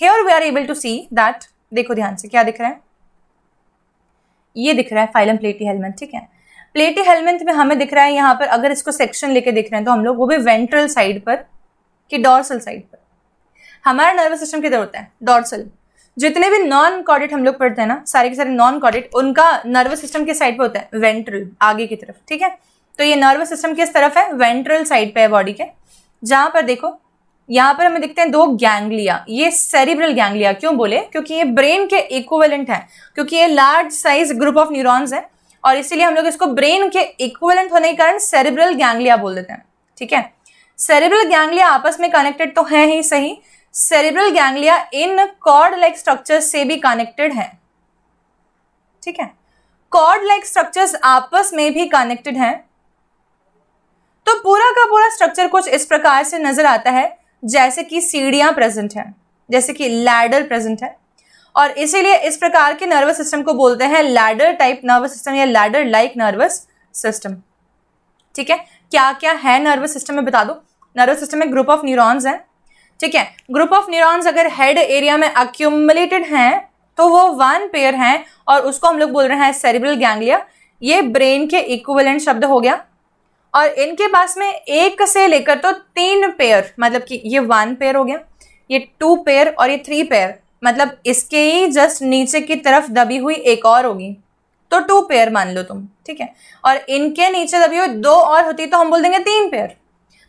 here we are able to see that देखो ध्यान से क्या दिख रहा है ये दिख रहा है फाइलम प्लेटी हेलमेंट ठीक है प्लेटी हेलमेंट में हमें दिख रहा है यहाँ पर अगर इसको सेक्शन लेके दिख रहे हैं तो हम लोग वो भी वेंट्रल साइड पर कि डॉर्सल साइड पर हमारा नर्वस सिस्टम किधर होता है डॉर्सल जितने भी नॉन कॉडिट हम लोग पढ़ते हैं ना सारे के सारे नॉन कॉडिट उनका नर्वस सिस्टम किस साइड पे होता है वेंट्रल आगे की तरफ ठीक है तो ये नर्वस सिस्टम किस तरफ है वेंट्रल साइड पे है बॉडी के जहाँ पर देखो यहाँ पर हमें दिखते हैं दो गैंगलिया ये सेरिब्रल गैंगलिया क्यों बोले क्योंकि ये ब्रेन के इक्वलेंट है क्योंकि ये large size group of neurons है और इसीलिए हम लोग इसको ब्रेन के इक्वलेंट होने के कारण सेरिब्रल गैंगलिया बोल देते हैं ठीक है सेरिब्रल गैंगलिया आपस में कनेक्टेड तो है ही सही cerebral ganglia in cord like structure से भी कनेक्टेड है ठीक है कॉर्ड लाइक स्ट्रक्चर्स आपस में भी कनेक्टेड हैं तो पूरा का पूरा स्ट्रक्चर कुछ इस प्रकार से नजर आता है जैसे कि सीढ़ियां प्रेजेंट हैं जैसे कि लैडर प्रेजेंट है और इसीलिए इस प्रकार के नर्वस सिस्टम को बोलते हैं लैडर टाइप नर्वस सिस्टम या लैडर लाइक नर्वस सिस्टम ठीक है क्या क्या है नर्वस सिस्टम में बता दो नर्वस सिस्टम में ग्रुप ऑफ न्यूरॉन्स हैं ठीक है ग्रुप ऑफ न्यूरॉन्स अगर हेड एरिया में अक्यूमुलेटेड हैं तो वो वन पेयर हैं और उसको हम लोग बोल रहे हैं सेरिब्रल गैंग्लिया ये ब्रेन के इक्वलेंट शब्द हो गया और इनके पास में एक से लेकर तो तीन पेयर मतलब कि ये वन पेयर हो गया ये टू पेयर और ये थ्री पेयर मतलब इसके ही जस्ट नीचे की तरफ दबी हुई एक और होगी तो टू पेयर मान लो तुम ठीक है और इनके नीचे दबी हुई दो और होती तो हम बोल देंगे तीन पेयर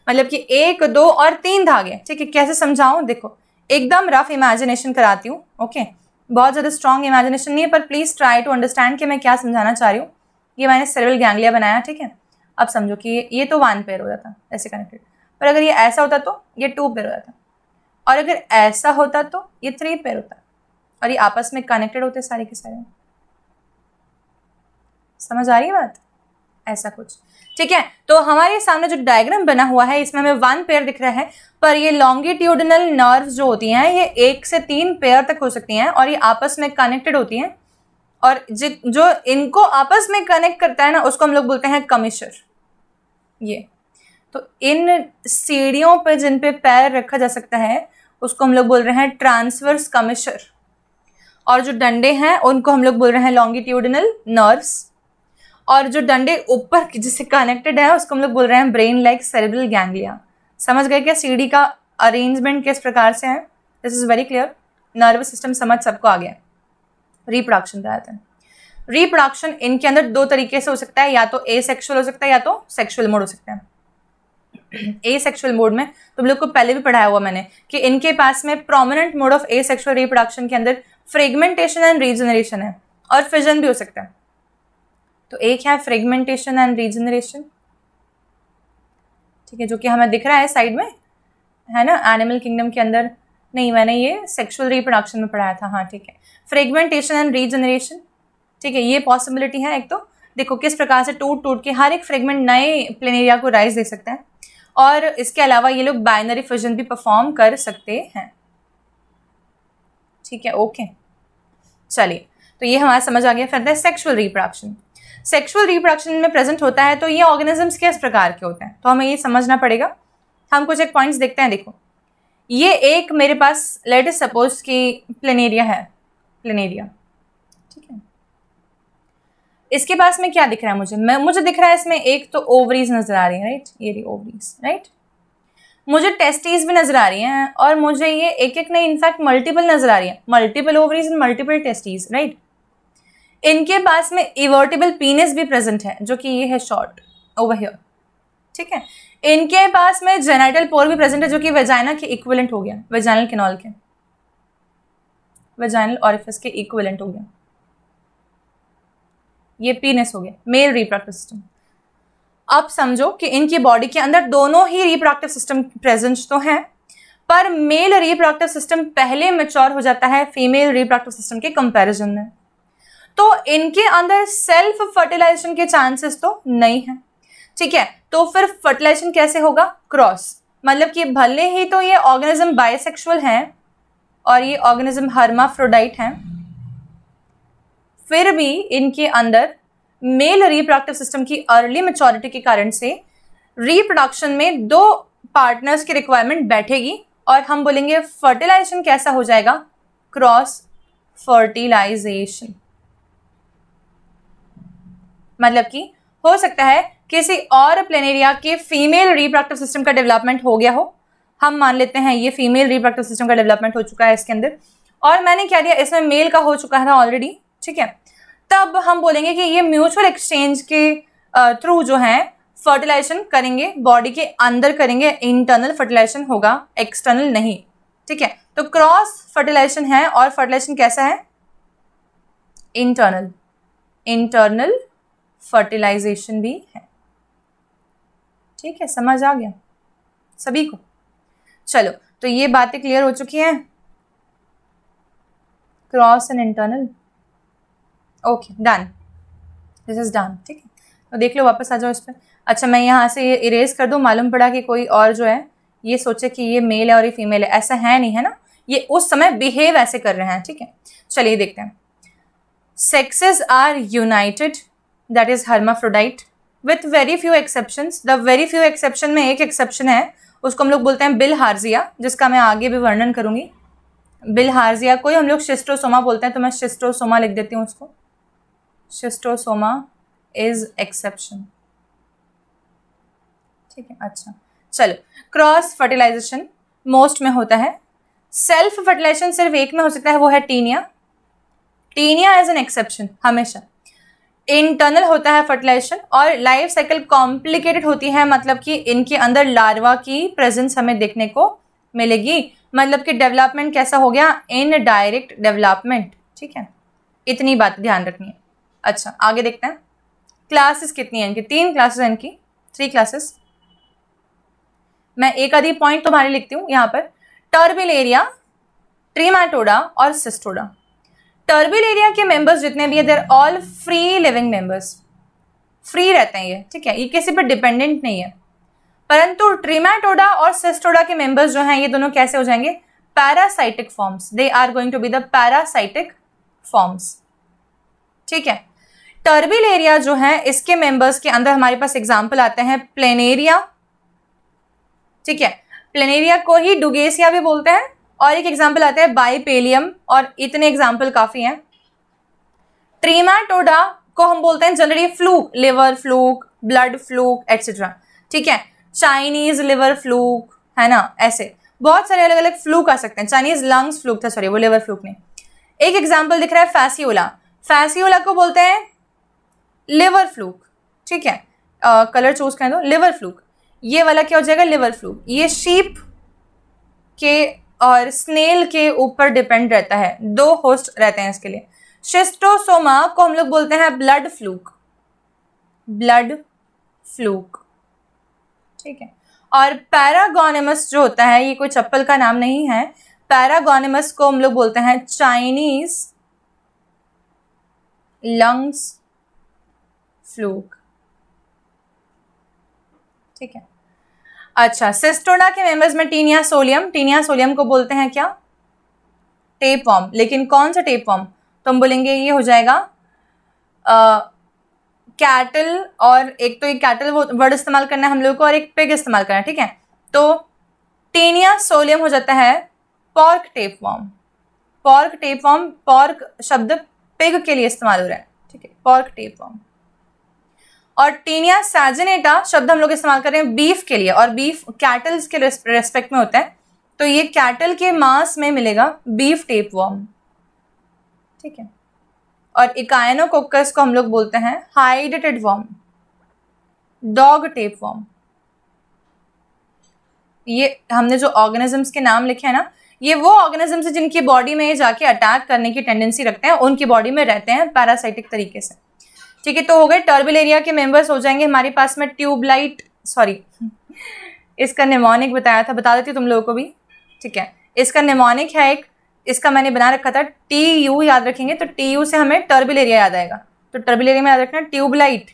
मतलब कि एक दो और तीन धागे ठीक है कैसे समझाऊँ देखो एकदम रफ इमेजिनेशन कराती हूँ ओके बहुत ज़्यादा स्ट्रॉन्ग इमेजिनेशन नहीं है पर प्लीज़ ट्राई टू अंडरस्टैंड कि मैं क्या समझाना चाह रही हूँ ये मैंने सर्वल गैंगलिया बनाया ठीक है अब समझो कि ये तो वन पेयर हो जाता ऐसे कनेक्टेड पर अगर ये ऐसा होता तो ये टू पेयर हो जाता और अगर ऐसा होता तो ये थ्री पेयर होता और ये आपस में कनेक्टेड होते सारे के सारे समझ आ रही है बात ऐसा कुछ ठीक है तो हमारे सामने जो डायग्राम बना हुआ है इसमें हमें वन पेयर दिख रहा है पर ये लॉन्गिट्यूडनल नर्व जो होती हैं ये एक से तीन पेयर तक हो सकती हैं और ये आपस में कनेक्टेड होती हैं और जो इनको आपस में कनेक्ट करता है ना उसको हम लोग बोलते हैं कमिशर ये तो इन सीढ़ियों पर जिन पे पैर रखा जा सकता है उसको हम लोग बोल रहे हैं ट्रांसवर्स कमिशर और जो डंडे हैं उनको हम लोग बोल रहे हैं लॉन्गिट्यूडनल नर्व्स और जो डंडे ऊपर जिससे कनेक्टेड है उसको हम लोग बोल रहे हैं ब्रेन लाइक सेरेब्रल गैंग्लिया समझ गए क्या सीढ़ी का अरेंजमेंट किस प्रकार से है this is very clear nervous system समझ सबको आ गया रिप्रोडक्शन रहा था हैं रिप्रोडक्शन इनके अंदर दो तरीके से हो सकता है या तो ए सेक्शुअल हो सकता है या तो सेक्शुअल मोड हो सकता है ए सेक्शुअल मोड में तुम लोग को पहले भी पढ़ाया हुआ मैंने कि इनके पास में prominent mode of asexual reproduction के अंदर फ्रेगमेंटेशन एंड रीजनरेशन है और फिजन भी हो सकता है तो एक है फ्रेगमेंटेशन एंड रीजनरेशन ठीक है जो कि हमें दिख रहा है साइड में है ना एनिमल किंगडम के अंदर नहीं मैंने ये सेक्सुअल रिप्रोडक्शन में पढ़ाया था हाँ ठीक है फ्रेगमेंटेशन एंड रीजनरेशन ठीक है ये पॉसिबिलिटी है एक तो देखो किस प्रकार से टूट टूट के हर एक फ्रेगमेंट नए प्लेनेरिया को राइज दे सकते हैं और इसके अलावा ये लोग बाइनरी फ्यूजन भी परफॉर्म कर सकते हैं ठीक है ओके चलिए तो ये हमारा समझ आ गया फिर सेक्सुअल रिप्रोडक्शन सेक्सुअल रिप्रोडक्शन में प्रेजेंट होता है तो ये ऑर्गेनिजम्स किस प्रकार के होते हैं तो हमें ये समझना पड़ेगा हम कुछ एक पॉइंट्स देखते हैं देखो ये एक मेरे पास लेटेस्ट सपोज कि प्लेनेरिया है प्लेनेरिया ठीक है इसके पास में क्या दिख रहा है मुझे मैं मुझे दिख रहा है इसमें एक तो ओवरीज नज़र आ रही है राइट ये रही ओवरीज राइट मुझे टेस्टीज भी नज़र आ रही हैं और मुझे ये एक एक नहीं इनफैक्ट मल्टीपल नज़र आ रही है multiple ovaries and multiple testes right इनके पास में इवर्टेबल पीनिस भी प्रेजेंट है जो कि ये है शॉर्ट ओवर हियर ठीक है इनके पास में जेनाइटल पोर भी प्रेजेंट है जो कि वेजाइना के इक्विलेंट हो गया वेजाइनल केनॉल के वेजाइनल ऑरिफिस के इक्विलेंट हो गया ये पीनेस हो गया मेल रिप्रोडक्टिव सिस्टम अब समझो कि इनकी बॉडी के अंदर दोनों ही रिप्रोडक्टिव सिस्टम प्रेजेंट तो हैं पर मेल रिप्रोडक्टिव सिस्टम पहले मेच्योर हो जाता है फीमेल रिप्रोडक्टिव सिस्टम के कंपैरिजन में तो इनके अंदर सेल्फ फर्टिलाइजेशन के चांसेस तो नहीं है ठीक है तो फिर फर्टिलाइजेशन कैसे होगा क्रॉस मतलब कि भले ही तो ये ऑर्गेनिज्म बायोसेक्सुअल हैं और ये ऑर्गेनिज्म हर्माफ्रोडाइट हैं फिर भी इनके अंदर मेल रिप्रोडक्टिव सिस्टम की अर्ली मेचोरिटी के कारण से रिप्रोडक्शन में दो पार्टनर्स की रिक्वायरमेंट बैठेगी और हम बोलेंगे फर्टिलाइजेशन कैसा हो जाएगा क्रॉस फर्टिलाइजेशन मतलब कि हो सकता है किसी और प्लेनेरिया के फीमेल रिप्रोडक्टिव सिस्टम का डेवलपमेंट हो गया हो हम मान लेते हैं ये फीमेल रिप्रोडक्टिव सिस्टम का डेवलपमेंट हो चुका है इसके अंदर और मैंने क्या दिया इसमें मेल का हो चुका था ऑलरेडी ठीक है तब हम बोलेंगे कि ये म्यूचुअल एक्सचेंज के थ्रू जो है फर्टिलाइजेशन करेंगे बॉडी के अंदर करेंगे इंटरनल फर्टिलाइजेशन होगा एक्सटर्नल नहीं ठीक है तो क्रॉस फर्टिलाइजेशन है और फर्टिलाइजेशन कैसा है इंटरनल इंटरनल फर्टिलाइजेशन भी है ठीक है समझ आ गया सभी को चलो तो ये बातें क्लियर हो चुकी हैं cross and internal okay done this is done ठीक है तो देख लो वापस आ जाओ इस पर अच्छा मैं यहाँ से ये इरेज कर दूँ मालूम पड़ा कि कोई और जो है ये सोचे कि ये मेल है और ये फीमेल है ऐसा है नहीं है ना ये उस समय बिहेव ऐसे कर रहे हैं ठीक है चलिए देखते हैं sexes are united that is hermaphrodite with very few exception the very few exception में एक एक्सेप्शन है उसको हम लोग बोलते हैं बिल हार्जिया जिसका मैं आगे भी वर्णन करूंगी बिल हार्जिया कोई हम लोग शिस्ट्रोसोमा बोलते हैं तो मैं शिस्ट्रोसोमा लिख देती हूँ उसको शिस्ट्रोसोमा इज एक्सेप्शन ठीक है अच्छा चलो क्रॉस फर्टिलाइजेशन मोस्ट में होता है सेल्फ फर्टिलाइजेशन सिर्फ एक में हो सकता है वो है Taenia Taenia as an exception हमेशा इंटरनल होता है फर्टिलाइजेशन और लाइफ साइकिल कॉम्प्लिकेटेड होती है मतलब कि इनके अंदर लार्वा की प्रेजेंस हमें देखने को मिलेगी मतलब कि डेवलपमेंट कैसा हो गया इन डायरेक्ट डेवलपमेंट ठीक है इतनी बात ध्यान रखनी है अच्छा आगे देखते हैं क्लासेस कितनी है इनकी तीन क्लासेस हैं इनकी थ्री क्लासेस मैं एक आधी पॉइंट तुम्हारे लिखती हूँ यहाँ पर टर्बिल एरिया ट्रीमाटोडा और सिस्टोडा टर्बिल एरिया के मेंबर्स जितने भी है there all free living members free रहते हैं ये ठीक है ये किसी पर डिपेंडेंट नहीं है परंतु ट्रीमैटोडा और सिस्टोडा के मेंबर्स जो हैं ये दोनों कैसे हो जाएंगे parasitic forms they are going to be the parasitic forms ठीक है टर्बिल एरिया जो है इसके मेंबर्स के अंदर हमारे पास एग्जाम्पल आते हैं प्लेनेरिया ठीक है प्लेनेरिया को ही डुगेसिया भी बोलते हैं और एक एग्जाम्पल आता है बाईपेलियम और इतने एग्जाम्पल काफी हैं ट्रीमाटोडा को हम बोलते हैं generally flu liver fluke blood fluke etcetera ठीक है चाइनीज लिवर फ्लूक है ना ऐसे बहुत सारे अलग अलग फ्लूक आ सकते हैं चाइनीज लंग्स फ्लूक था सॉरी वो लिवर फ्लूक नहीं एक एग्जाम्पल दिख रहा है फैसियोला फैसियोला को बोलते हैं लिवर फ्लूक ठीक है आ, कलर चूज कर दो लिवर फ्लूक ये वाला क्या हो जाएगा लिवर फ्लूक ये शीप के और स्नेल के ऊपर डिपेंड रहता है दो होस्ट रहते हैं इसके लिए शिस्टोसोमा को हम लोग बोलते हैं ब्लड फ्लूक ब्लड फ्लूक ठीक है और पैरागोनिमस जो होता है ये कोई चप्पल का नाम नहीं है पैरागोनिमस को हम लोग बोलते हैं चाइनीज लंग्स फ्लूक ठीक है अच्छा सिस्टोडा के मेंबर्स में टीनिया सोलियम टीनिया सोलियम को बोलते हैं क्या वॉर्म लेकिन कौन सा टेपवॉम तो हम बोलेंगे ये हो जाएगा कैटल और एक तो एक कैटल वर्ड इस्तेमाल करना है हम लोग को और एक पिग इस्तेमाल करना है ठीक है तो टीनिया सोलियम हो जाता है pork tapeworm pork worm pork शब्द पिग के लिए इस्तेमाल हो रहा है ठीक है पॉर्क वॉर्म और टीनिया सैजनेटा शब्द हम लोग इस्तेमाल कर रहे हैं बीफ के लिए और बीफ कैटल्स के रेस्पेक्ट में होता है तो ये कैटल के मांस में मिलेगा बीफ टेप वॉर्म ठीक है और इकायनोकोकस को हम लोग बोलते हैं hydatid worm dog tapeworm ये हमने जो ऑर्गेनिजम्स के नाम लिखे हैं ना ये वो ऑर्गेनिजम्स हैं जिनकी बॉडी में जाके अटैक करने की टेंडेंसी रखते हैं उनकी बॉडी में रहते हैं पैरासाइटिक तरीके से ठीक है तो हो गए टर्बल एरिया के मेंबर्स हो जाएंगे हमारे पास में ट्यूबलाइट सॉरी इसका निमोनिक बताया था बता देती हूँ तुम लोगों को भी ठीक है इसका निमोनिक है एक इसका मैंने बना रखा था टी यू याद रखेंगे तो टी यू से हमें टर्बल एरिया याद आएगा तो टर्बल एरिया में याद रखना ट्यूबलाइट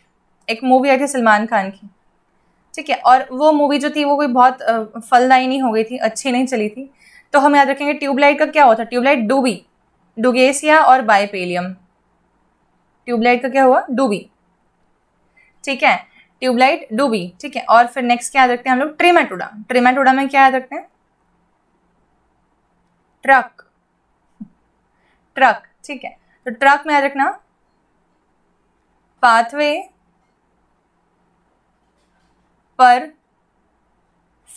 एक मूवी आई थी सलमान खान की ठीक है और वो मूवी जो थी वो कोई बहुत फलदायी नहीं हो गई थी अच्छी नहीं चली थी तो हम याद रखेंगे ट्यूबलाइट का क्या होता है ट्यूबलाइट डूबी डुगेसिया और बायपेलियम ट्यूबलाइट का क्या हुआ डूबी ठीक है ट्यूबलाइट डूबी ठीक है और फिर नेक्स्ट क्या याद रखते हैं हम लोग ट्रीमेटोडा ट्रीमेटोडा में क्या याद रखते हैं ट्रक ट्रक ठीक है तो ट्रक में याद रखना पाथवे पर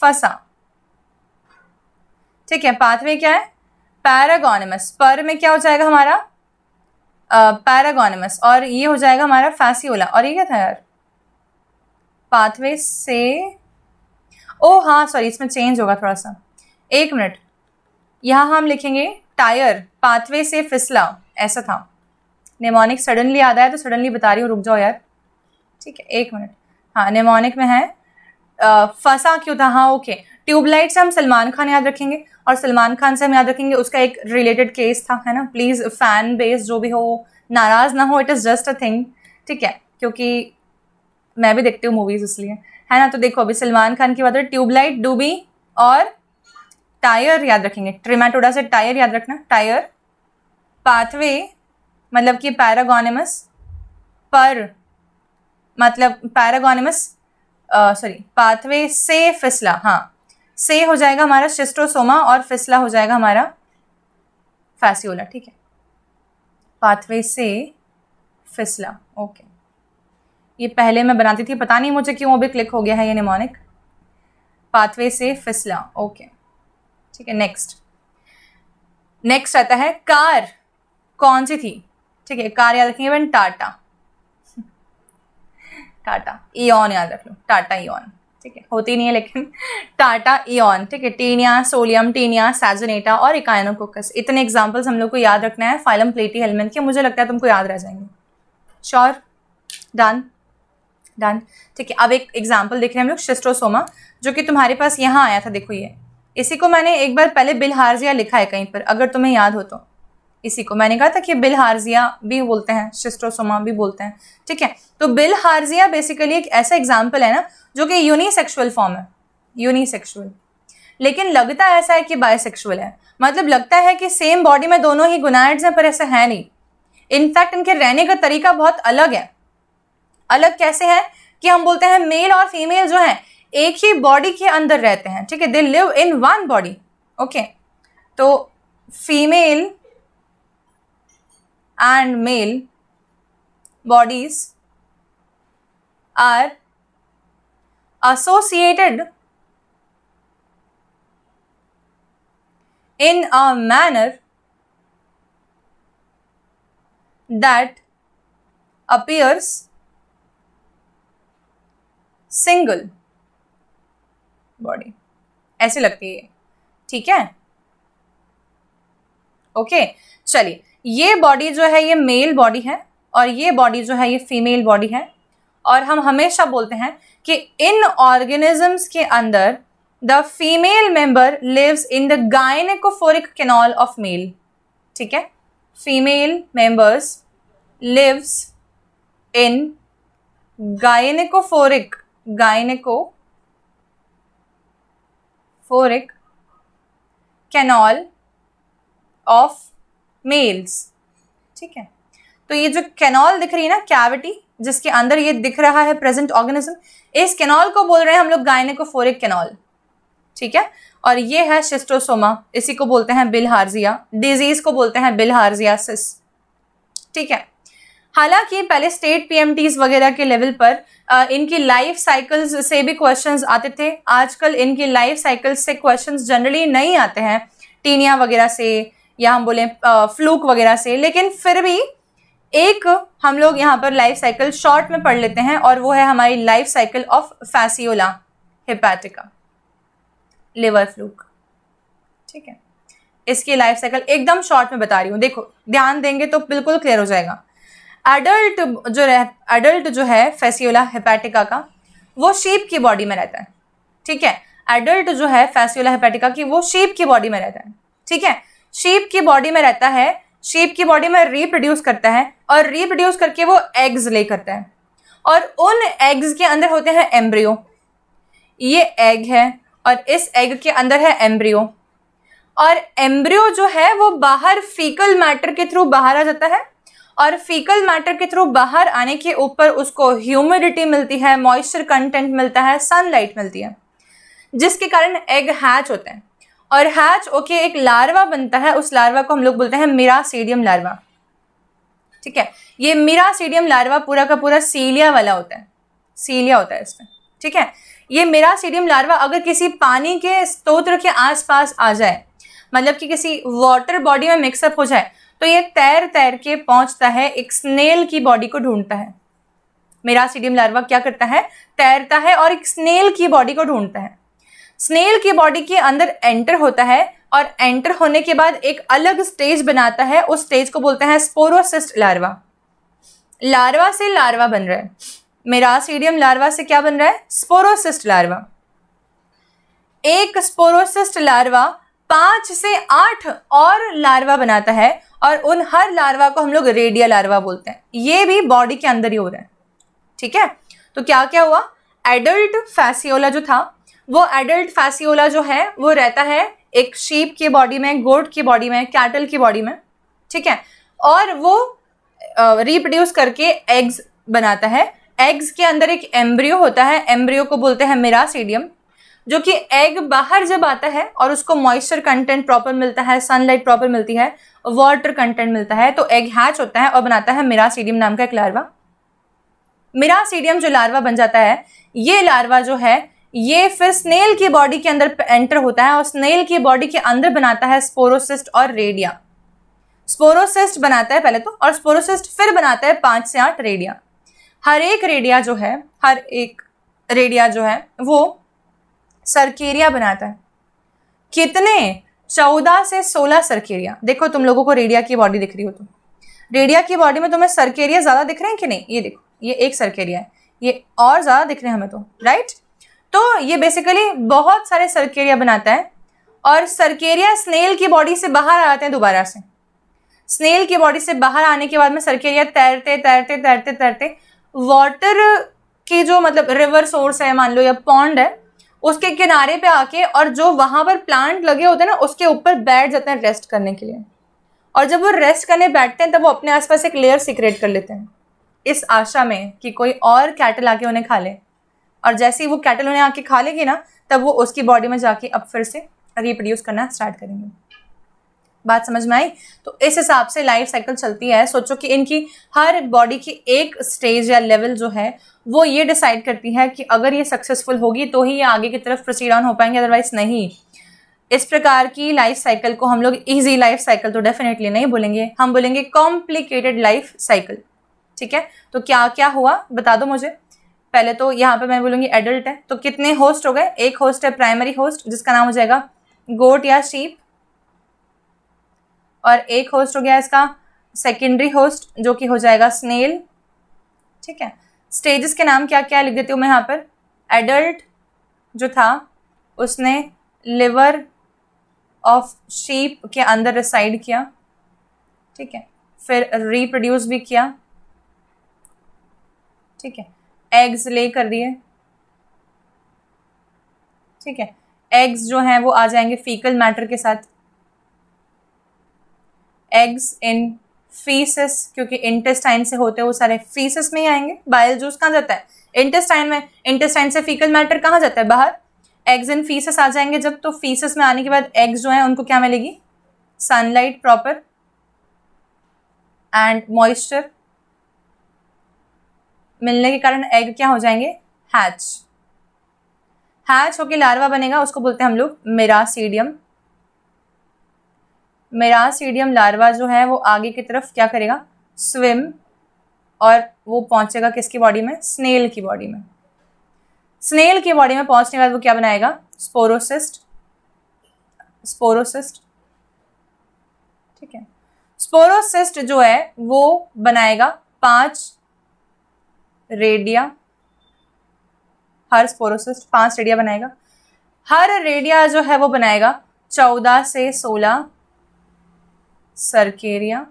फसा ठीक है पाथवे क्या है पैरागोनमस पर में क्या हो जाएगा हमारा पैरागोनमस और ये हो जाएगा हमारा फैसियोला और ये क्या था यार पाथवे से ओ हाँ सॉरी इसमें चेंज होगा थोड़ा सा एक मिनट यहाँ हम लिखेंगे टायर पाथवे से फिसला ऐसा था नेमोनिक सडनली आ है तो सडनली बता रही हूँ रुक जाओ यार ठीक है एक मिनट हाँ नेमोनिक में है फंसा क्यों था हाँ ओके ट्यूबलाइट से हम सलमान खान याद रखेंगे और सलमान खान से हम याद रखेंगे उसका एक रिलेटेड केस था है ना प्लीज़ फैन बेस जो भी हो नाराज़ ना हो it is just a thing ठीक है क्योंकि मैं भी देखती हूँ मूवीज़ इसलिए है ना तो देखो अभी सलमान खान की बात है ट्यूबलाइट डूबी और टायर याद रखेंगे ट्रिमाटोडा से टायर याद रखना टायर पाथवे मतलब कि पैरागोनिमस पर मतलब पैरागोनिमस सॉरी पाथवे से फिसला हाँ से हो जाएगा हमारा शिस्ट्रोसोमा और फिसला हो जाएगा हमारा फैसियोला ठीक है पाथवे से फिसला ओके ये पहले मैं बनाती थी पता नहीं मुझे क्यों अभी क्लिक हो गया है ये निमोनिक पाथवे से फिसला ओके ठीक है नेक्स्ट नेक्स्ट आता है कार कौन सी थी ठीक है कार याद रखेंगे टाटा टाटा ईन याद रख लो टाटा ईन ठीक है होती नहीं है लेकिन टाटा इन ठीक है टीनिया सोलियम टीनिया सैजोनेटा और इकायनोकोकस इतने एग्जाम्पल्स हम लोग को याद रखना है फाइलम प्लेटी हेलमेंट के मुझे लगता है तुमको याद रह जाएंगे श्योर डन डन ठीक है अब एक एग्जाम्पल देख रहे हैं हम लोग शिस्ट्रोसोमा जो कि तुम्हारे पास यहाँ आया था देखो ये इसी को मैंने एक बार पहले बिलहारजिया लिखा है कहीं पर अगर तुम्हें याद हो तो इसी को मैंने कहा था कि बिलहारजिया भी बोलते हैं शिस्ट्रोसोमा भी बोलते हैं ठीक है तो बिलहारजिया बेसिकली एक ऐसा एग्जाम्पल है ना जो कि यूनिसेक्सुअल फॉर्म है यूनिसेक्सुअल लेकिन लगता ऐसा है कि बायसेक्सुअल है मतलब लगता है कि सेम बॉडी में दोनों ही गुनाइड्स हैं पर ऐसा है नहीं इनफैक्ट इनके रहने का तरीका बहुत अलग है अलग कैसे है कि हम बोलते हैं मेल और फीमेल जो हैं एक ही बॉडी के अंदर रहते हैं ठीक है they live in one body okay तो female and male bodies are associated in a manner that appears single body ऐसी लगती है ठीक है ओके चलिए ये बॉडी जो है ये मेल बॉडी है और ये बॉडी जो है ये फीमेल बॉडी है और हम हमेशा बोलते हैं कि इन ऑर्गेनिजम्स के अंदर the female member lives in the gynaecophoric canal of male ठीक है female members lives in gynaecophoric gynaecophoric canal of males ठीक है तो ये जो कैनॉल दिख रही है ना कैविटी जिसके अंदर ये दिख रहा है प्रेजेंट ऑर्गेनिज्म इस कैनॉल को बोल रहे हैं हम लोग गायनेकोफोरिक कैनॉल ठीक है और ये है शिस्टोसोमा इसी को बोलते हैं बिलहारजिया डिजीज को बोलते हैं बिलहार्जियासिस ठीक है हालांकि पहले स्टेट पीएमटीज वगैरह के लेवल पर आ, इनकी लाइफ साइकिल्स से भी क्वेश्चंस आते थे आजकल इनकी लाइफ साइकिल्स से क्वेश्चंस जनरली नहीं आते हैं टीनिया वगैरह से या हम बोले फ्लूक वगैरह से लेकिन फिर भी एक हम लोग यहाँ पर लाइफ साइकिल शॉर्ट में पढ़ लेते हैं और वो है हमारी life cycle of Fasciola hepatica liver fluke ठीक है इसकी लाइफ साइकिल एकदम शॉर्ट में बता रही हूँ देखो ध्यान देंगे तो बिल्कुल क्लियर हो जाएगा एडल्ट जो रह एडल्ट जो है फैसियोला हिपैटिका का वो शेप की बॉडी में रहता है ठीक है एडल्ट जो है फैसियोला हिपैटिका की वो शेप की बॉडी में रहता है ठीक है शेप की बॉडी में रहता है शेप की बॉडी में रिप्रोड्यूस करता है और रिप्रोड्यूस करके वो एग्स ले करता है और उन एग्स के अंदर होते हैं एम्ब्रियो ये एग है और इस एग के अंदर है एम्ब्रियो और एम्ब्रियो जो है वो बाहर फीकल मैटर के थ्रू बाहर आ जाता है और फीकल मैटर के थ्रू बाहर आने के ऊपर उसको ह्यूमिडिटी मिलती है मॉइस्चर कंटेंट मिलता है सनलाइट मिलती है जिसके कारण एग हैच होते हैं और हैच ओके एक लार्वा बनता है उस लार्वा को हम लोग बोलते हैं मिरासीडियम लार्वा ठीक है ये मिरासीडियम लार्वा पूरा का पूरा सीलिया वाला होता है सीलिया होता है इसमें ठीक है ये मिरासीडियम लार्वा अगर किसी पानी के स्त्रोत्र के आसपास आ जाए मतलब कि किसी वाटर बॉडी में मिक्सअप हो जाए तो ये तैर तैर के पहुंचता है एक स्नेल की बॉडी को ढूंढता है मेरा सीडियम लार्वा क्या करता है तैरता है और एक स्नेल की बॉडी को ढूंढता है स्नेल की बॉडी के अंदर एंटर होता है और एंटर होने के बाद एक अलग स्टेज बनाता है उस स्टेज को बोलते हैं स्पोरोसिस्ट लार्वा लार्वा से लार्वा बन रहा है मेरा सीडियम लार्वा से क्या बन रहा है स्पोरोसिस्ट लार्वा एक स्पोरोसिस्ट लार्वा पांच से आठ और लार्वा बनाता है और उन हर लार्वा को हम लोग रेडिया लार्वा बोलते हैं ये भी बॉडी के अंदर ही हो रहा है ठीक है तो क्या क्या हुआ एडल्ट फैसियोला जो था वो एडल्ट फैसियोला जो है वो रहता है एक शीप की बॉडी में गोट की बॉडी में कैटल की बॉडी में ठीक है और वो रिप्रोड्यूस करके एग्स बनाता है एग्स के अंदर एक एम्ब्रियो होता है एम्ब्रियो को बोलते हैं मिरासीडियम जो कि एग बाहर जब आता है और उसको मॉइस्चर कंटेंट प्रॉपर मिलता है सनलाइट प्रॉपर मिलती है वाटर कंटेंट मिलता है तो एग हैच होता है और बनाता है मिरासीडियम नाम का एक लार्वा मिरासीडियम जो लार्वा बन जाता है ये लार्वा जो है ये फिर स्नेल की बॉडी के अंदर एंटर होता है और स्नेल की बॉडी के अंदर बनाता है स्पोरोसिस्ट और रेडिया स्पोरोसिस्ट बनाता है पहले तो और स्पोरोसिस्ट फिर बनाता है पांच से आठ रेडिया हर एक रेडिया जो है हर एक रेडिया जो है वो सरकेरिया बनाता है कितने चौदह से सोलह सरकेरिया देखो तुम लोगों को रेडिया की बॉडी दिख रही हो तुम तो। रेडिया की बॉडी में तुम्हें सरकेरिया ज़्यादा दिख रहे हैं कि नहीं ये देखो ये एक सरकेरिया है ये और ज़्यादा दिख रहे हैं हमें तो राइट तो ये बेसिकली बहुत सारे सर्केरिया बनाता है और सर्केरिया स्नेल की बॉडी से बाहर आते हैं दोबारा से स्नेल की बॉडी से बाहर आने के बाद में सर्केरिया तैरते तैरते तैरते तैरते वाटर की जो मतलब रिवर सोर्स है मान लो या पॉन्ड है उसके किनारे पे आके और जो वहाँ पर प्लांट लगे होते हैं ना उसके ऊपर बैठ जाते हैं रेस्ट करने के लिए और जब वो रेस्ट करने बैठते हैं तब वो अपने आसपास एक लेयर सिक्रेट कर लेते हैं इस आशा में कि कोई और कैटल आके उन्हें खा ले और जैसे ही वो कैटल उन्हें आके खा लेंगे ना तब वो उसकी बॉडी में जाके अब फिर से रिप्रोड्यूस करना स्टार्ट करेंगे बात समझ में आई तो इस हिसाब से लाइफ साइकिल चलती है सोचो कि इनकी हर बॉडी की एक स्टेज या लेवल जो है वो ये डिसाइड करती है कि अगर ये सक्सेसफुल होगी तो ही ये आगे की तरफ प्रोसीड ऑन हो पाएंगे अदरवाइज नहीं इस प्रकार की लाइफ साइकिल को हम लोग इजी लाइफ साइकिल तो डेफिनेटली नहीं बोलेंगे हम बोलेंगे कॉम्प्लिकेटेड लाइफ साइकिल ठीक है तो क्या क्या हुआ बता दो मुझे पहले तो यहाँ पे मैं बोलूँगी एडल्ट है तो कितने होस्ट हो गए एक होस्ट है प्राइमरी होस्ट जिसका नाम हो जाएगा गोट या शीप और एक होस्ट हो गया इसका सेकेंडरी होस्ट जो कि हो जाएगा स्नेल ठीक है स्टेजेस के नाम क्या क्या लिख देती हूँ मैं यहाँ पर एडल्ट जो था उसने लिवर ऑफ शीप के अंदर रिसाइड किया ठीक है फिर रिप्रोड्यूस भी किया ठीक है एग्स ले कर दिए ठीक है एग्स जो हैं वो आ जाएंगे फीकल मैटर के साथ एग्स इन फीसिस क्योंकि इंटेस्टाइन से होते वो सारे फीसिस में ही आएंगे बायल जूस कहाँ जाता है इंटेस्टाइन में इंटेस्टाइन से फीकल मैटर कहाँ जाता है बाहर एग्स इन फीसिस आ जाएंगे जब तो फीसिस में आने के बाद एग्स जो है उनको क्या मिलेगी सनलाइट प्रॉपर एंड मॉइस्चर मिलने के कारण एग क्या हो जाएंगे हैच हैच होके लार्वा बनेगा उसको बोलते हैं हम लोग मेरासीडियम मेरासीडियम लार्वा जो है वो आगे की तरफ क्या करेगा स्विम और वो पहुंचेगा किसकी बॉडी में स्नेल की बॉडी में स्नेल की बॉडी में पहुंचने के बाद वो क्या बनाएगा स्पोरोसिस्ट स्पोरोसिस्ट ठीक है स्पोरोसिस्ट जो है वो बनाएगा पांच रेडिया हर स्पोरोसिस्ट पांच रेडिया बनाएगा हर रेडिया जो है वो बनाएगा चौदह से सोलह सरकेरिया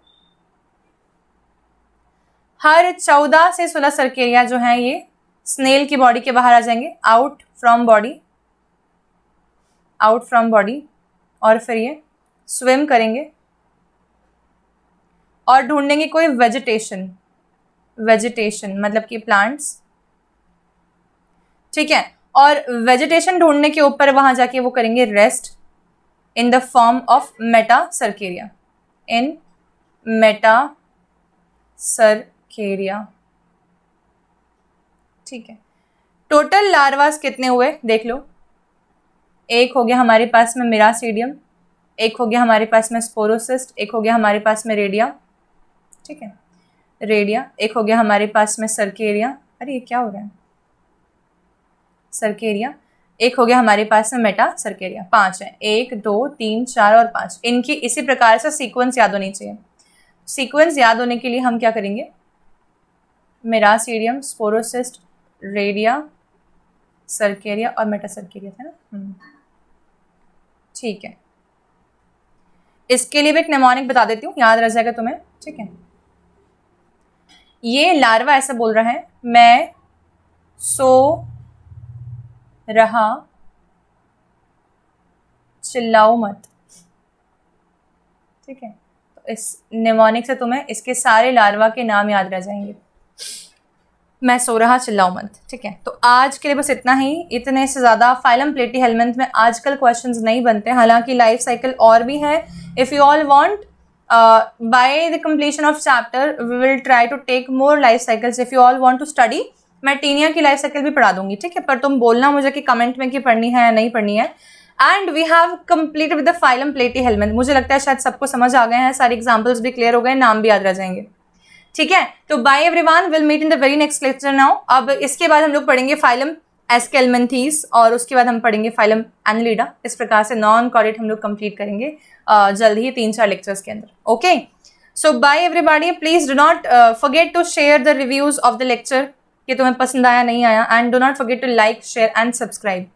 हर चौदह से सोलह सरकेरिया जो है ये स्नेल की बॉडी के बाहर आ जाएंगे out from body out from body और फिर ये स्विम करेंगे और ढूंढेंगे कोई वेजिटेशन वेजिटेशन मतलब कि प्लांट्स ठीक है और वेजिटेशन ढूंढने के ऊपर वहां जाके वो करेंगे rest in the form of metacercaria in metacercaria ठीक है टोटल लार्वास कितने हुए देख लो एक हो गया हमारे पास में मिरासीडियम एक हो गया हमारे पास में स्पोरोसिस्ट एक हो गया हमारे पास में रेडिया ठीक है रेडिया एक हो गया हमारे पास में सर्केरिया अरे ये क्या हो रहा है सर्केरिया एक हो गया हमारे पास में मेटा सर्केरिया पांच है एक दो तीन चार और पांच इनकी इसी प्रकार से सीक्वेंस याद होनी चाहिए सीक्वेंस याद होने के लिए हम क्या करेंगे मेरासीडियम स्पोरोसिस्ट रेडिया सर्केरिया और मेटा सर्केरिया था ना हम्म। ठीक है इसके लिए भी एक नेमोनिक बता देती हूँ याद रह जाएगा तुम्हें ठीक है ये लार्वा ऐसा बोल रहा है मैं सो रहा चिल्लाओ मत ठीक है तो इस निमोनिक से तुम्हें इसके सारे लार्वा के नाम याद रह जाएंगे मैं सो रहा चिल्लाओ मत ठीक है तो आज के लिए बस इतना ही इतने से ज़्यादा फाइलम प्लेटी हेलमेंट में आजकल क्वेश्चंस नहीं बनते हालांकि लाइफ साइकिल और भी है if you all want uh, by the completion of chapter we will try to take more life cycles if you all want to study मैं टीनिया की लाइफ साइकिल भी पढ़ा दूंगी ठीक है पर तुम बोलना मुझे कि कमेंट में कि पढ़नी है या नहीं पढ़नी है and we have complete with the phylum platyhelminthes मुझे लगता है शायद सबको समझ आ गए हैं सारे एग्जाम्पल्स भी क्लियर हो गए नाम भी याद रह जाएंगे ठीक है तो bye everyone will meet in the very next lecture now अब इसके बाद हम लोग पढ़ेंगे फाइलम एस्केलमेंथीस और उसके बाद हम पढ़ेंगे फाइलम एनलीडा इस प्रकार से नॉन कॉडेट हम लोग कंप्लीट करेंगे जल्द ही तीन चार लेक्चर्स के अंदर okay so bye everybody please do not forget to share the reviews of the lecture कि तुम्हें पसंद आया नहीं आया and do not forget to like share and subscribe